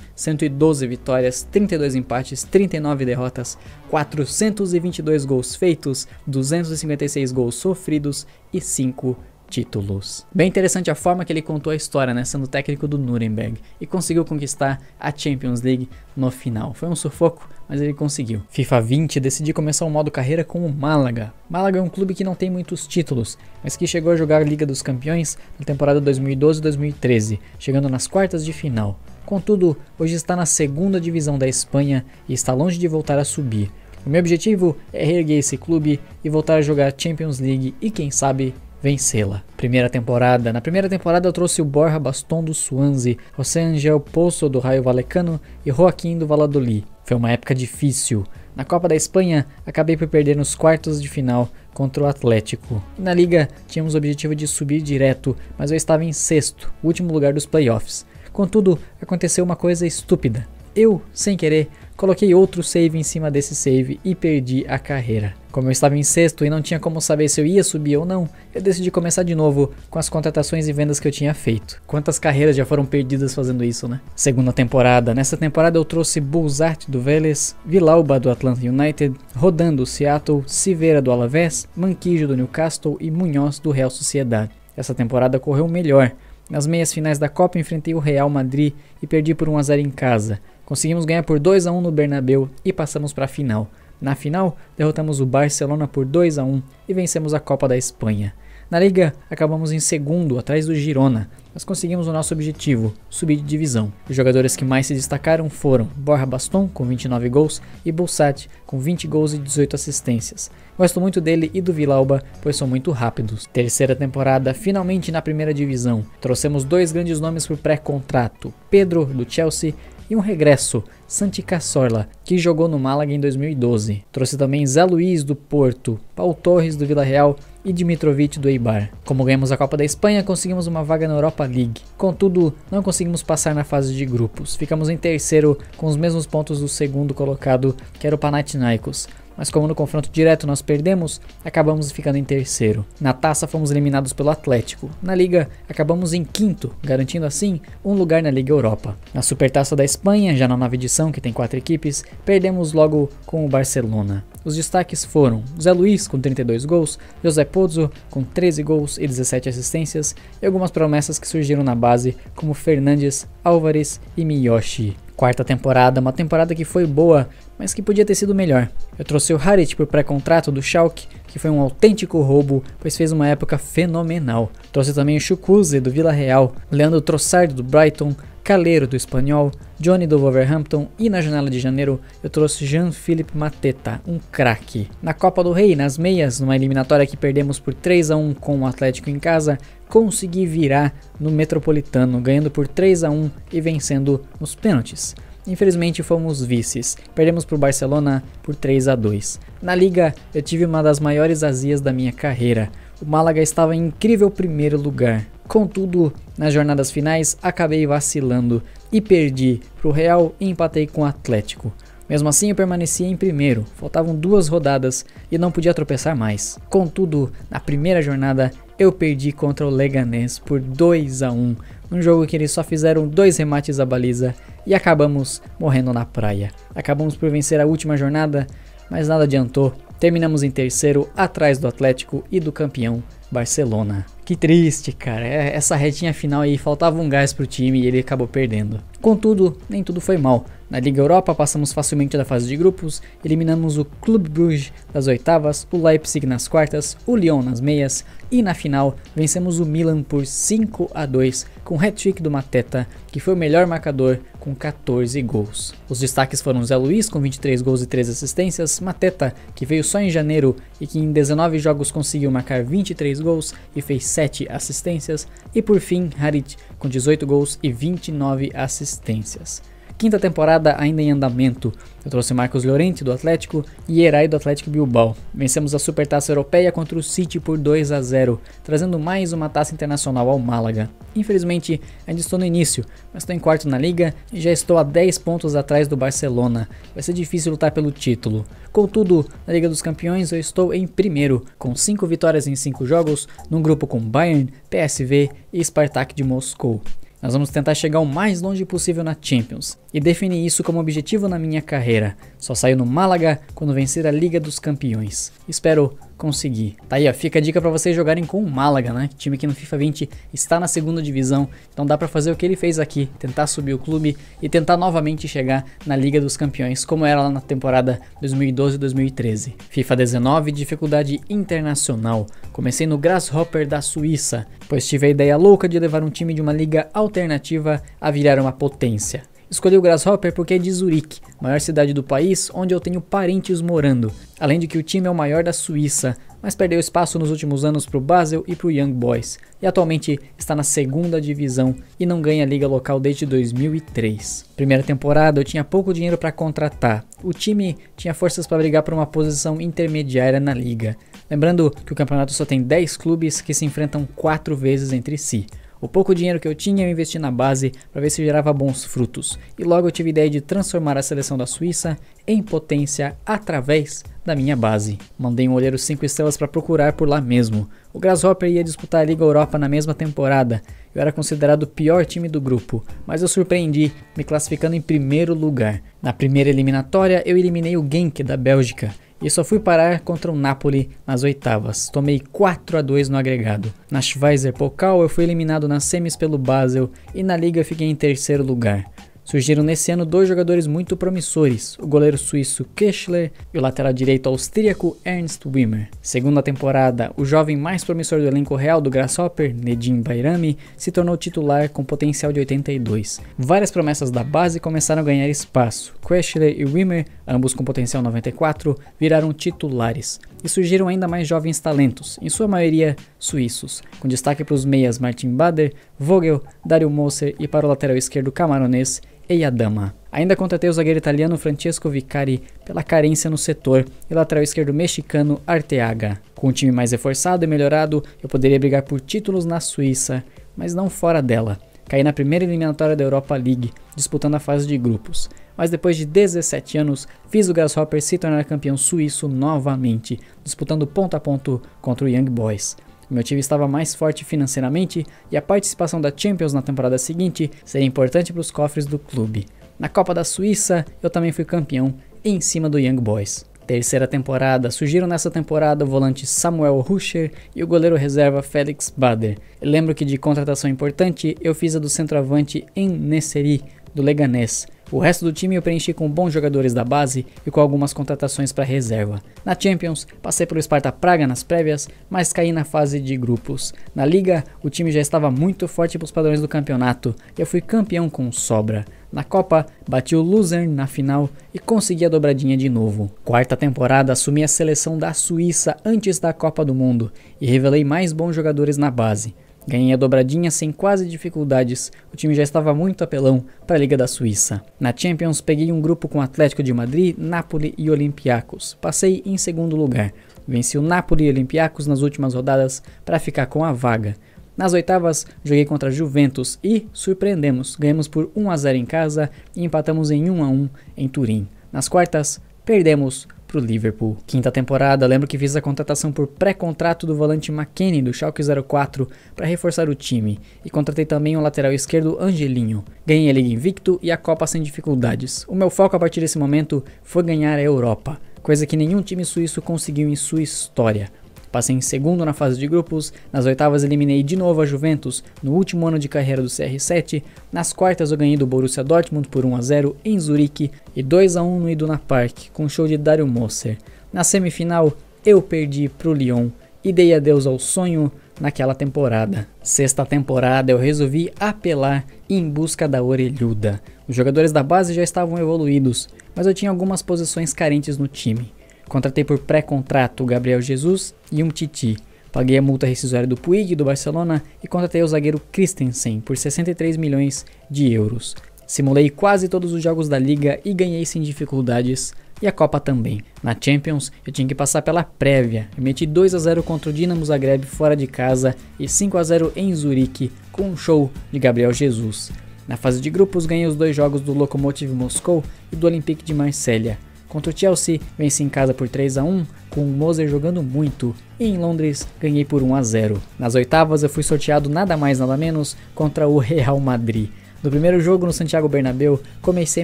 112 vitórias, 32 empates, 39 derrotas, 422 gols feitos, 256 gols sofridos e 5 títulos. Bem interessante a forma que ele contou a história, né, sendo técnico do Nuremberg, e conseguiu conquistar a Champions League no final. Foi um sufoco, mas ele conseguiu. FIFA 20 decidi começar o modo carreira com o Málaga. Málaga é um clube que não tem muitos títulos, mas que chegou a jogar Liga dos Campeões na temporada 2012-2013, chegando nas quartas de final. Contudo, hoje está na segunda divisão da Espanha e está longe de voltar a subir. O meu objetivo é reerguer esse clube e voltar a jogar Champions League e quem sabe vencê-la. Primeira temporada. Na primeira temporada eu trouxe o Borja Baston do Swansea, José Angel Poço do Raio Valecano e Joaquim do Valladolid. Foi uma época difícil. Na Copa da Espanha, acabei por perder nos quartos de final contra o Atlético. E na Liga, tínhamos o objetivo de subir direto, mas eu estava em sexto, último lugar dos playoffs. Contudo, aconteceu uma coisa estúpida. Eu, sem querer, coloquei outro save em cima desse save e perdi a carreira. Como eu estava em sexto e não tinha como saber se eu ia subir ou não, eu decidi começar de novo com as contratações e vendas que eu tinha feito. Quantas carreiras já foram perdidas fazendo isso, né? Segunda temporada. Nessa temporada eu trouxe Bullsart do Vélez, Vilauba do Atlanta United, Rodando do Seattle, Civeira do Alavés, Manquijo do Newcastle e Munhoz do Real Sociedade. Essa temporada correu melhor. Nas meias finais da Copa enfrentei o Real Madrid e perdi por 1 a 0 em casa. Conseguimos ganhar por 2 a 1 no Bernabeu e passamos para a final. Na final, derrotamos o Barcelona por 2 a 1 e vencemos a Copa da Espanha. Na liga, acabamos em segundo, atrás do Girona, mas conseguimos o nosso objetivo, subir de divisão. Os jogadores que mais se destacaram foram Borja Baston, com 29 gols, e Bulsati, com 20 gols e 18 assistências. Gosto muito dele e do Vilauba, pois são muito rápidos. Terceira temporada, finalmente na primeira divisão. Trouxemos dois grandes nomes por pré-contrato, Pedro, do Chelsea, e um regresso, Santi Cassorla, que jogou no Málaga em 2012. Trouxe também Zé Luiz do Porto, Paul Torres do Vila Real e Dimitrovic do Eibar. Como ganhamos a Copa da Espanha, conseguimos uma vaga na Europa League. Contudo, não conseguimos passar na fase de grupos. Ficamos em terceiro com os mesmos pontos do segundo colocado, que era o Panathinaikos mas como no confronto direto nós perdemos, acabamos ficando em terceiro. Na taça fomos eliminados pelo Atlético. Na liga acabamos em quinto, garantindo assim um lugar na Liga Europa. Na Supertaça da Espanha, já na nova edição que tem quatro equipes, perdemos logo com o Barcelona. Os destaques foram Zé Luiz com 32 gols, José Pozzo com 13 gols e 17 assistências e algumas promessas que surgiram na base como Fernandes, Álvares e Miyoshi quarta temporada, uma temporada que foi boa, mas que podia ter sido melhor. Eu trouxe o Harit por pré-contrato do Schalke, que foi um autêntico roubo, pois fez uma época fenomenal. Trouxe também o Chukwuze do Vila Real, Leandro Trossard do Brighton, Caleiro do Espanhol, Johnny do Wolverhampton e na janela de janeiro eu trouxe Jean-Philippe Mateta, um craque. Na Copa do Rei, nas meias, numa eliminatória que perdemos por 3 a 1 com o Atlético em casa, consegui virar no Metropolitano, ganhando por 3 a 1 e vencendo nos pênaltis. Infelizmente fomos vices, perdemos para o Barcelona por 3 a 2. Na liga, eu tive uma das maiores azias da minha carreira o Málaga estava em incrível primeiro lugar. Contudo, nas jornadas finais acabei vacilando e perdi para o Real e empatei com o Atlético. Mesmo assim, eu permanecia em primeiro, faltavam duas rodadas e não podia tropeçar mais. Contudo, na primeira jornada, eu perdi contra o Leganés por 2 a 1 num jogo que eles só fizeram dois remates à baliza e acabamos morrendo na praia. Acabamos por vencer a última jornada, mas nada adiantou, Terminamos em terceiro, atrás do Atlético e do campeão Barcelona. Que triste, cara. É, essa retinha final aí faltava um gás pro time e ele acabou perdendo. Contudo, nem tudo foi mal. Na Liga Europa passamos facilmente da fase de grupos, eliminamos o Clube Bruges das oitavas, o Leipzig nas quartas, o Lyon nas meias e na final vencemos o Milan por 5 a 2 com o hat-trick do Mateta, que foi o melhor marcador com 14 gols. Os destaques foram Zé Luiz com 23 gols e 3 assistências, Mateta, que veio só em janeiro e que em 19 jogos conseguiu marcar 23 gols e fez 7 assistências e por fim Harit com 18 gols e 29 assistências quinta temporada ainda em andamento. Eu trouxe Marcos Llorente do Atlético e Herai do Atlético Bilbao. Vencemos a Supertaça Europeia contra o City por 2 a 0, trazendo mais uma taça internacional ao Málaga. Infelizmente, ainda estou no início, mas estou em quarto na liga e já estou a 10 pontos atrás do Barcelona. Vai ser difícil lutar pelo título. Contudo, na Liga dos Campeões eu estou em primeiro, com 5 vitórias em 5 jogos, num grupo com Bayern, PSV e Spartak de Moscou. Nós vamos tentar chegar o mais longe possível na Champions e definir isso como objetivo na minha carreira. Só saio no Málaga quando vencer a Liga dos Campeões. Espero conseguir. Tá aí, ó, fica a dica para vocês jogarem com o Málaga, né? Time que no FIFA 20 está na segunda divisão, então dá para fazer o que ele fez aqui, tentar subir o clube e tentar novamente chegar na Liga dos Campeões, como era lá na temporada 2012-2013. FIFA 19, dificuldade internacional. Comecei no Grasshopper da Suíça, pois tive a ideia louca de levar um time de uma liga alternativa a virar uma potência. Escolhi o Grasshopper porque é de Zurique, maior cidade do país, onde eu tenho parentes morando. Além de que o time é o maior da Suíça, mas perdeu espaço nos últimos anos para o Basel e para o Young Boys, e atualmente está na segunda divisão e não ganha a liga local desde 2003. Primeira temporada eu tinha pouco dinheiro para contratar, o time tinha forças para brigar por uma posição intermediária na liga. Lembrando que o campeonato só tem 10 clubes que se enfrentam 4 vezes entre si. O pouco dinheiro que eu tinha eu investi na base para ver se gerava bons frutos, e logo eu tive a ideia de transformar a seleção da Suíça em potência através da minha base. Mandei um olheiro 5 estrelas para procurar por lá mesmo. O Grasshopper ia disputar a Liga Europa na mesma temporada. Eu era considerado o pior time do grupo, mas eu surpreendi, me classificando em primeiro lugar. Na primeira eliminatória, eu eliminei o Genk da Bélgica e só fui parar contra o Napoli nas oitavas. Tomei 4 a 2 no agregado. Na Schweizer Pokal eu fui eliminado nas semis pelo Basel e na liga fiquei em terceiro lugar. Surgiram nesse ano dois jogadores muito promissores, o goleiro suíço Kessler e o lateral direito austríaco Ernst Wimmer. Segundo a temporada, o jovem mais promissor do elenco real do Grasshopper, Nedim Bairami, se tornou titular com potencial de 82. Várias promessas da base começaram a ganhar espaço. Kessler e Wimmer ambos com potencial 94, viraram titulares e surgiram ainda mais jovens talentos, em sua maioria suíços, com destaque para os meias Martin Bader, Vogel, Dario Moser e para o lateral esquerdo camaronês Eyadama. Ainda contratei o zagueiro italiano Francesco Vicari pela carência no setor e lateral esquerdo mexicano Arteaga. Com um time mais reforçado e melhorado, eu poderia brigar por títulos na Suíça, mas não fora dela cair na primeira eliminatória da Europa League, disputando a fase de grupos. Mas depois de 17 anos, fiz o Grasshopper se tornar campeão suíço novamente, disputando ponto a ponto contra o Young Boys. O meu time estava mais forte financeiramente e a participação da Champions na temporada seguinte seria importante para os cofres do clube. Na Copa da Suíça, eu também fui campeão em cima do Young Boys. Terceira temporada, surgiram nessa temporada o volante Samuel Ruscher e o goleiro reserva Félix Bader. lembro que de contratação importante eu fiz a do centroavante em Nesseri, do Leganés. O resto do time eu preenchi com bons jogadores da base e com algumas contratações para reserva. Na Champions, passei pelo Sparta Praga nas prévias, mas caí na fase de grupos. Na Liga, o time já estava muito forte para os padrões do campeonato e eu fui campeão com sobra. Na Copa, bati o Luzern na final e consegui a dobradinha de novo. Quarta temporada, assumi a seleção da Suíça antes da Copa do Mundo e revelei mais bons jogadores na base. Ganhei a dobradinha sem quase dificuldades, o time já estava muito apelão para a Liga da Suíça. Na Champions, peguei um grupo com Atlético de Madrid, Napoli e Olympiacos. Passei em segundo lugar. Venci o Napoli e Olympiacos nas últimas rodadas para ficar com a vaga. Nas oitavas, joguei contra Juventus e surpreendemos. Ganhamos por 1 a 0 em casa e empatamos em 1 a 1 em Turim. Nas quartas, perdemos para o Liverpool. Quinta temporada, lembro que fiz a contratação por pré-contrato do volante McKennie do Schalke 04 para reforçar o time e contratei também o lateral esquerdo Angelinho. Ganhei a Liga Invicto e a Copa sem dificuldades. O meu foco a partir desse momento foi ganhar a Europa, coisa que nenhum time suíço conseguiu em sua história. Passei em segundo na fase de grupos, nas oitavas eliminei de novo a Juventus, no último ano de carreira do CR7, nas quartas eu ganhei do Borussia Dortmund por 1 a 0 em Zurique e 2 a 1 no Iduna Park, com show de Dario Moser. Na semifinal, eu perdi pro Lyon e dei adeus ao sonho naquela temporada. Sexta temporada eu resolvi apelar em busca da orelhuda. Os jogadores da base já estavam evoluídos, mas eu tinha algumas posições carentes no time. Contratei por pré-contrato o Gabriel Jesus e um Titi. Paguei a multa rescisória do Puig, do Barcelona, e contratei o zagueiro Christensen por 63 milhões de euros. Simulei quase todos os jogos da liga e ganhei sem dificuldades, e a Copa também. Na Champions, eu tinha que passar pela prévia. Eu meti 2 a 0 contra o Dinamo Zagreb fora de casa e 5 a 0 em Zurique, com um show de Gabriel Jesus. Na fase de grupos, ganhei os dois jogos do Lokomotiv Moscou e do Olympique de Marselha. Contra o Chelsea, venci em casa por 3 a 1 com o Moser jogando muito. E em Londres, ganhei por 1 a 0. Nas oitavas, eu fui sorteado nada mais nada menos contra o Real Madrid. No primeiro jogo no Santiago Bernabéu, comecei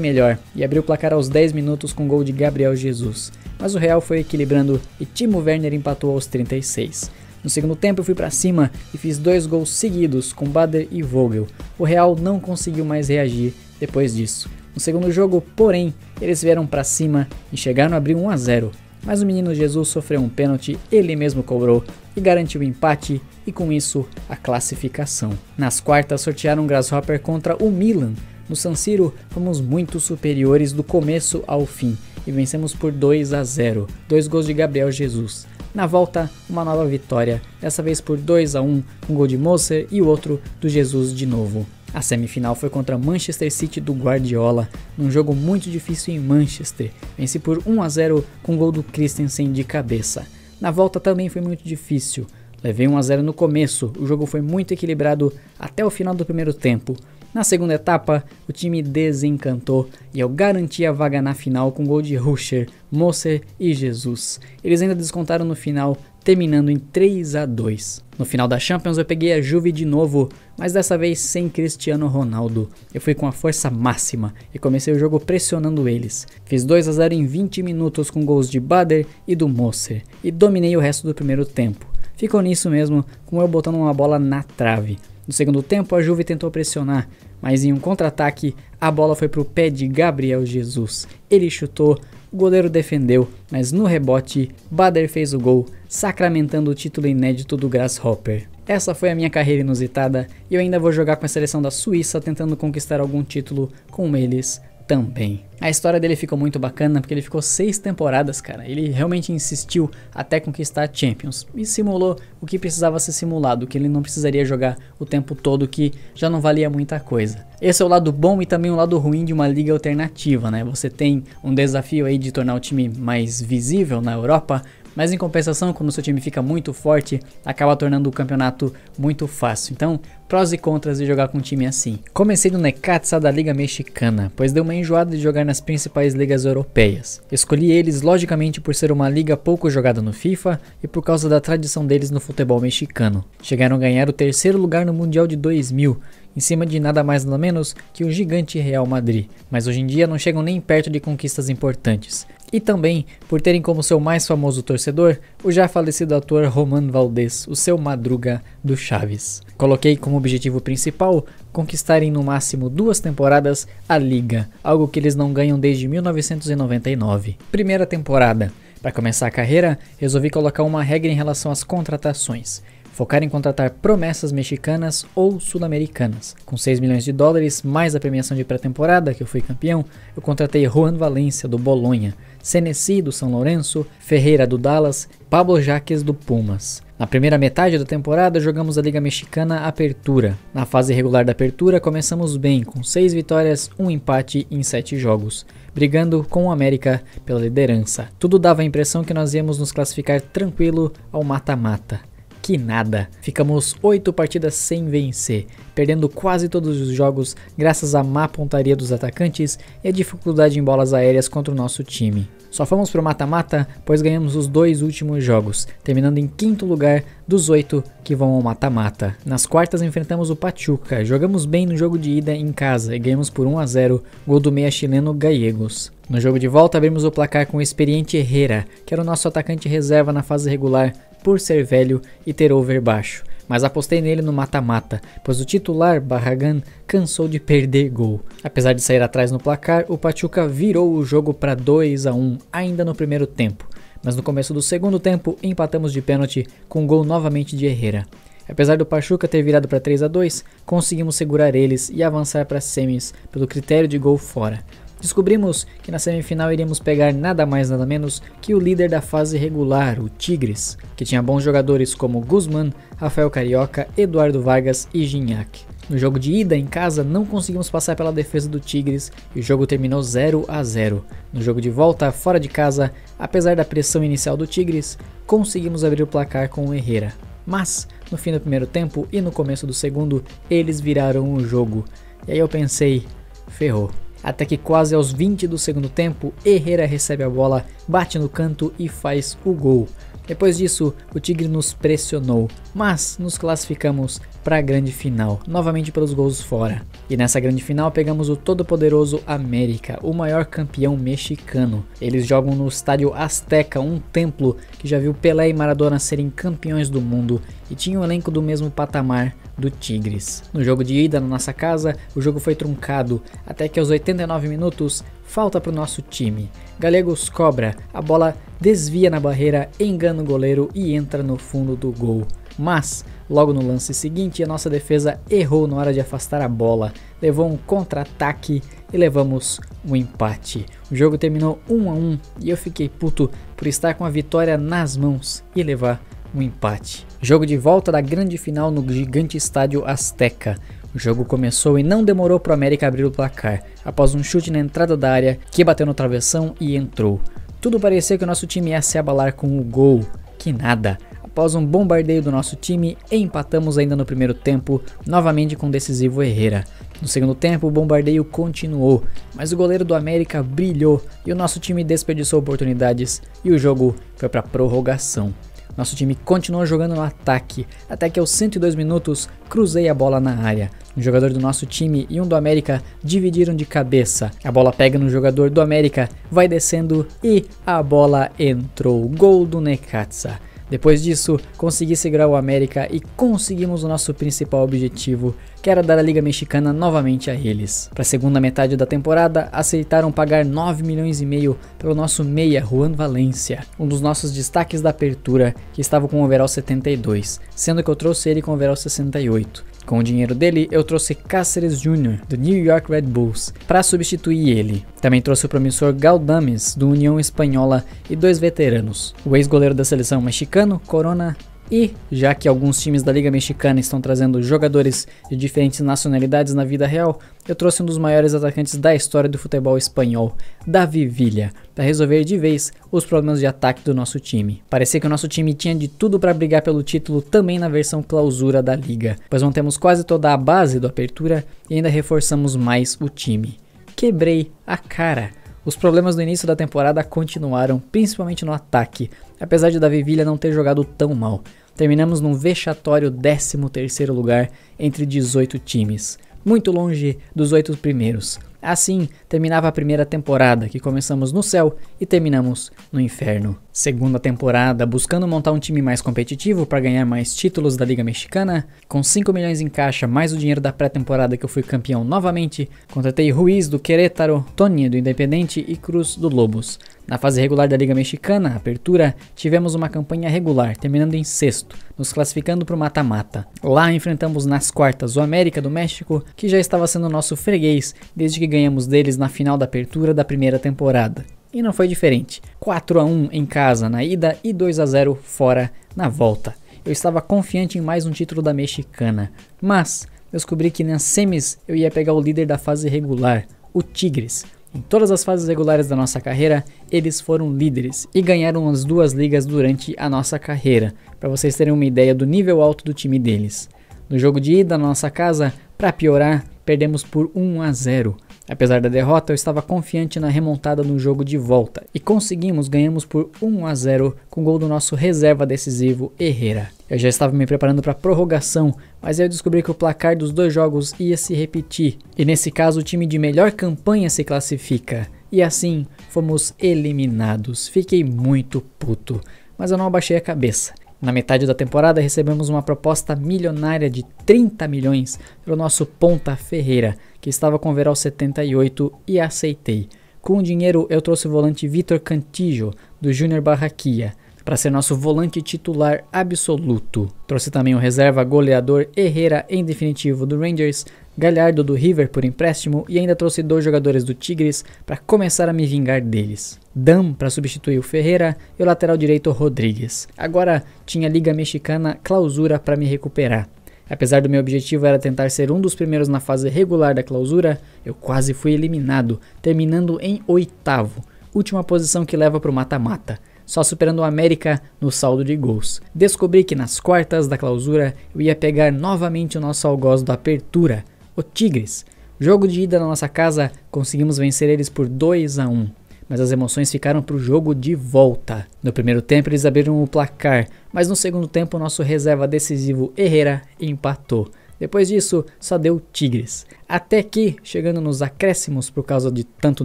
melhor e abri o placar aos 10 minutos com gol de Gabriel Jesus. Mas o Real foi equilibrando e Timo Werner empatou aos 36. No segundo tempo eu fui para cima e fiz dois gols seguidos com Bader e Vogel. O Real não conseguiu mais reagir depois disso. No segundo jogo, porém, eles vieram para cima e chegaram a abrir 1 a 0. Mas o menino Jesus sofreu um pênalti, ele mesmo cobrou e garantiu o empate e com isso a classificação. Nas quartas sortearam Grasshopper contra o Milan. No San Siro fomos muito superiores do começo ao fim e vencemos por 2 a 0, dois gols de Gabriel Jesus. Na volta, uma nova vitória, dessa vez por 2 a 1, um gol de Moser e o outro do Jesus de novo. A semifinal foi contra Manchester City do Guardiola, num jogo muito difícil em Manchester. Vence por 1 a 0 com gol do Christensen de cabeça. Na volta também foi muito difícil. Levei 1 a 0 no começo, o jogo foi muito equilibrado até o final do primeiro tempo. Na segunda etapa, o time desencantou e eu garanti a vaga na final com gol de Ruscher, Moser e Jesus. Eles ainda descontaram no final terminando em 3 a 2. No final da Champions eu peguei a Juve de novo, mas dessa vez sem Cristiano Ronaldo. Eu fui com a força máxima e comecei o jogo pressionando eles. Fiz 2 a 0 em 20 minutos com gols de Bader e do Moser e dominei o resto do primeiro tempo. Ficou nisso mesmo, com eu botando uma bola na trave. No segundo tempo, a Juve tentou pressionar, mas em um contra-ataque, a bola foi para o pé de Gabriel Jesus. Ele chutou, o goleiro defendeu, mas no rebote, Bader fez o gol, sacramentando o título inédito do Grasshopper. Essa foi a minha carreira inusitada e eu ainda vou jogar com a seleção da Suíça tentando conquistar algum título com eles também. A história dele ficou muito bacana porque ele ficou seis temporadas, cara. Ele realmente insistiu até conquistar a Champions e simulou o que precisava ser simulado, que ele não precisaria jogar o tempo todo, que já não valia muita coisa. Esse é o lado bom e também o lado ruim de uma liga alternativa, né? Você tem um desafio aí de tornar o time mais visível na Europa, mas em compensação, quando o seu time fica muito forte, acaba tornando o campeonato muito fácil. Então, prós e contras de jogar com um time assim. Comecei no Necaxa da Liga Mexicana, pois deu uma enjoada de jogar nas principais ligas europeias. Escolhi eles logicamente por ser uma liga pouco jogada no FIFA e por causa da tradição deles no futebol mexicano. Chegaram a ganhar o terceiro lugar no Mundial de 2000, em cima de nada mais nada menos que o gigante Real Madrid, mas hoje em dia não chegam nem perto de conquistas importantes e também por terem como seu mais famoso torcedor o já falecido ator Roman Valdez, o seu Madruga do Chaves. Coloquei como objetivo principal conquistarem no máximo duas temporadas a Liga, algo que eles não ganham desde 1999. Primeira temporada. Para começar a carreira, resolvi colocar uma regra em relação às contratações focar em contratar promessas mexicanas ou sul-americanas. Com 6 milhões de dólares mais a premiação de pré-temporada, que eu fui campeão, eu contratei Juan Valencia do Bolonha, Senesi do São Lourenço, Ferreira do Dallas, Pablo Jaques do Pumas. Na primeira metade da temporada, jogamos a Liga Mexicana Apertura. Na fase regular da Apertura, começamos bem, com 6 vitórias, 1 um empate em 7 jogos, brigando com o América pela liderança. Tudo dava a impressão que nós íamos nos classificar tranquilo ao mata-mata que nada. Ficamos 8 partidas sem vencer, perdendo quase todos os jogos graças à má pontaria dos atacantes e à dificuldade em bolas aéreas contra o nosso time. Só fomos pro mata-mata, pois ganhamos os dois últimos jogos, terminando em quinto lugar dos oito que vão ao mata-mata. Nas quartas enfrentamos o Pachuca, jogamos bem no jogo de ida em casa e ganhamos por 1 a 0 gol do meia chileno Gallegos. No jogo de volta abrimos o placar com o experiente Herrera, que era o nosso atacante reserva na fase regular, por ser velho e ter over baixo, mas apostei nele no mata-mata, pois o titular Barragan cansou de perder gol. Apesar de sair atrás no placar, o Pachuca virou o jogo para 2 a 1 ainda no primeiro tempo, mas no começo do segundo tempo empatamos de pênalti com gol novamente de Herrera. Apesar do Pachuca ter virado para 3 a 2, conseguimos segurar eles e avançar para semis pelo critério de gol fora. Descobrimos que na semifinal iríamos pegar nada mais nada menos que o líder da fase regular, o Tigres, que tinha bons jogadores como Guzman, Rafael Carioca, Eduardo Vargas e Gignac. No jogo de ida em casa não conseguimos passar pela defesa do Tigres e o jogo terminou 0 a 0. No jogo de volta fora de casa, apesar da pressão inicial do Tigres, conseguimos abrir o placar com o Herrera. Mas no fim do primeiro tempo e no começo do segundo, eles viraram o jogo. E aí eu pensei, ferrou até que quase aos 20 do segundo tempo, Herrera recebe a bola, bate no canto e faz o gol. Depois disso, o Tigre nos pressionou, mas nos classificamos para a grande final, novamente pelos gols fora. E nessa grande final pegamos o todo-poderoso América, o maior campeão mexicano. Eles jogam no estádio Azteca, um templo que já viu Pelé e Maradona serem campeões do mundo e tinha um elenco do mesmo patamar do Tigres. No jogo de ida na nossa casa, o jogo foi truncado até que aos 89 minutos falta para o nosso time. Galegos cobra, a bola desvia na barreira, engana o goleiro e entra no fundo do gol mas logo no lance seguinte a nossa defesa errou na hora de afastar a bola, levou um contra-ataque e levamos um empate. O jogo terminou 1 a 1 e eu fiquei puto por estar com a vitória nas mãos e levar um empate. Jogo de volta da grande final no gigante estádio Azteca. O jogo começou e não demorou para o América abrir o placar, após um chute na entrada da área que bateu no travessão e entrou. Tudo parecia que o nosso time ia se abalar com o gol, que nada. Após um bombardeio do nosso time, empatamos ainda no primeiro tempo, novamente com o decisivo Herrera. No segundo tempo, o bombardeio continuou, mas o goleiro do América brilhou e o nosso time desperdiçou oportunidades e o jogo foi para prorrogação. Nosso time continuou jogando no ataque, até que aos 102 minutos cruzei a bola na área. Um jogador do nosso time e um do América dividiram de cabeça. A bola pega no jogador do América, vai descendo e a bola entrou. Gol do Nekatsa. Depois disso, consegui segurar o América e conseguimos o nosso principal objetivo, que era dar a Liga Mexicana novamente a eles. Para a segunda metade da temporada, aceitaram pagar 9 milhões e meio pelo nosso meia Juan Valencia, um dos nossos destaques da apertura, que estava com o overall 72, sendo que eu trouxe ele com o overall 68. Com o dinheiro dele, eu trouxe Cáceres Jr., do New York Red Bulls, para substituir ele. Também trouxe o promissor Galdames, do União Espanhola, e dois veteranos, o ex-goleiro da seleção mexicano, Corona e já que alguns times da Liga Mexicana estão trazendo jogadores de diferentes nacionalidades na vida real, eu trouxe um dos maiores atacantes da história do futebol espanhol, Davi Villa, para resolver de vez os problemas de ataque do nosso time. Parecia que o nosso time tinha de tudo para brigar pelo título também na versão clausura da liga, pois mantemos quase toda a base do Apertura e ainda reforçamos mais o time. Quebrei a cara. Os problemas do início da temporada continuaram, principalmente no ataque, apesar de Davi Villa não ter jogado tão mal. Terminamos num vexatório 13º lugar entre 18 times, muito longe dos oito primeiros. Assim, terminava a primeira temporada, que começamos no céu e terminamos no inferno. Segunda temporada, buscando montar um time mais competitivo para ganhar mais títulos da Liga Mexicana, com 5 milhões em caixa mais o dinheiro da pré-temporada que eu fui campeão novamente, contratei Ruiz do Querétaro, Toninho do Independente e Cruz do Lobos. Na fase regular da Liga Mexicana, Apertura, tivemos uma campanha regular, terminando em sexto, nos classificando para o mata-mata. Lá enfrentamos nas quartas o América do México, que já estava sendo nosso freguês desde que ganhamos deles na final da Apertura da primeira temporada. E não foi diferente. 4 a 1 em casa na ida e 2 a 0 fora na volta. Eu estava confiante em mais um título da Mexicana, mas descobri que nas semis eu ia pegar o líder da fase regular, o Tigres, em todas as fases regulares da nossa carreira, eles foram líderes e ganharam as duas ligas durante a nossa carreira, para vocês terem uma ideia do nível alto do time deles. No jogo de ida na nossa casa, para piorar, perdemos por 1 a 0. Apesar da derrota, eu estava confiante na remontada no jogo de volta e conseguimos, ganhamos por 1 a 0 com o gol do nosso reserva decisivo Herrera. Eu já estava me preparando para a prorrogação, mas eu descobri que o placar dos dois jogos ia se repetir, e nesse caso o time de melhor campanha se classifica, e assim fomos eliminados. Fiquei muito puto, mas eu não abaixei a cabeça. Na metade da temporada recebemos uma proposta milionária de 30 milhões pelo nosso Ponta Ferreira, que estava com o Veral 78 e aceitei. Com o dinheiro eu trouxe o volante Vitor Cantijo, do Júnior Barraquia, para ser nosso volante titular absoluto. Trouxe também o reserva goleador Herrera em definitivo do Rangers, Galhardo do River por empréstimo e ainda trouxe dois jogadores do Tigres para começar a me vingar deles. Dan para substituir o Ferreira e o lateral direito Rodrigues. Agora tinha Liga Mexicana clausura para me recuperar. Apesar do meu objetivo era tentar ser um dos primeiros na fase regular da clausura, eu quase fui eliminado, terminando em oitavo, última posição que leva para o mata-mata só superando o América no saldo de gols. Descobri que nas quartas da clausura eu ia pegar novamente o nosso algoz da apertura, o Tigres. Jogo de ida na nossa casa, conseguimos vencer eles por 2 a 1 mas as emoções ficaram para o jogo de volta. No primeiro tempo eles abriram o placar, mas no segundo tempo nosso reserva decisivo Herrera empatou. Depois disso, só deu Tigres. Até que, chegando nos acréscimos por causa de tanto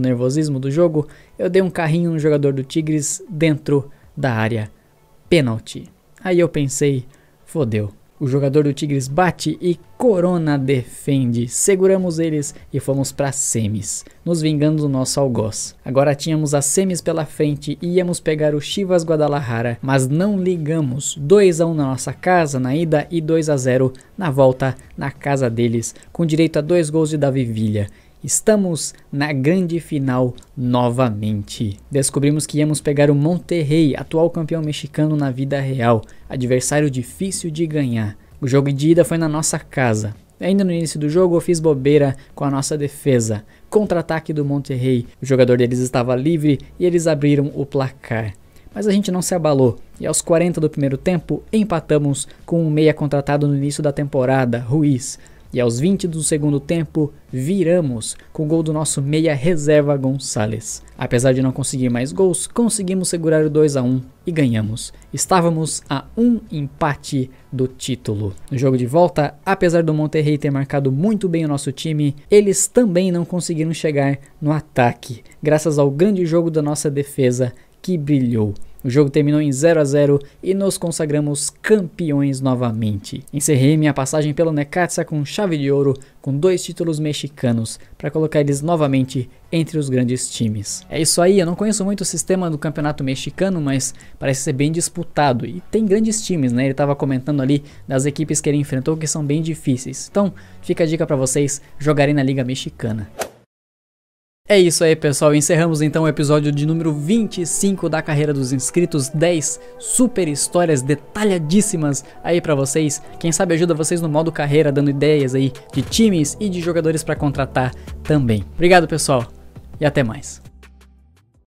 nervosismo do jogo, eu dei um carrinho no jogador do Tigres dentro da área pênalti. Aí eu pensei, fodeu. O jogador do Tigres bate e Corona defende. Seguramos eles e fomos para semis, nos vingando do nosso algoz. Agora tínhamos as semis pela frente e íamos pegar o Chivas Guadalajara, mas não ligamos. 2 a 1 na nossa casa na ida e 2 a 0 na volta na casa deles, com direito a dois gols de Davi Villa. Estamos na grande final novamente. Descobrimos que íamos pegar o Monterrey, atual campeão mexicano na vida real, adversário difícil de ganhar. O jogo de ida foi na nossa casa. Ainda no início do jogo, eu fiz bobeira com a nossa defesa. Contra-ataque do Monterrey, o jogador deles estava livre e eles abriram o placar. Mas a gente não se abalou e aos 40 do primeiro tempo empatamos com um meia contratado no início da temporada, Ruiz. E aos 20 do segundo tempo, viramos com o gol do nosso meia reserva Gonçalves. Apesar de não conseguir mais gols, conseguimos segurar o 2 a 1 e ganhamos. Estávamos a um empate do título. No jogo de volta, apesar do Monterrey ter marcado muito bem o nosso time, eles também não conseguiram chegar no ataque, graças ao grande jogo da nossa defesa que brilhou. O jogo terminou em 0 a 0 e nos consagramos campeões novamente. Encerrei minha passagem pelo Necaxa com chave de ouro, com dois títulos mexicanos, para colocar eles novamente entre os grandes times. É isso aí, eu não conheço muito o sistema do campeonato mexicano, mas parece ser bem disputado e tem grandes times, né? Ele estava comentando ali das equipes que ele enfrentou que são bem difíceis. Então, fica a dica para vocês jogarem na Liga Mexicana. É isso aí, pessoal. Encerramos então o episódio de número 25 da Carreira dos Inscritos. 10 super histórias detalhadíssimas aí para vocês. Quem sabe ajuda vocês no modo carreira, dando ideias aí de times e de jogadores para contratar também. Obrigado, pessoal, e até mais.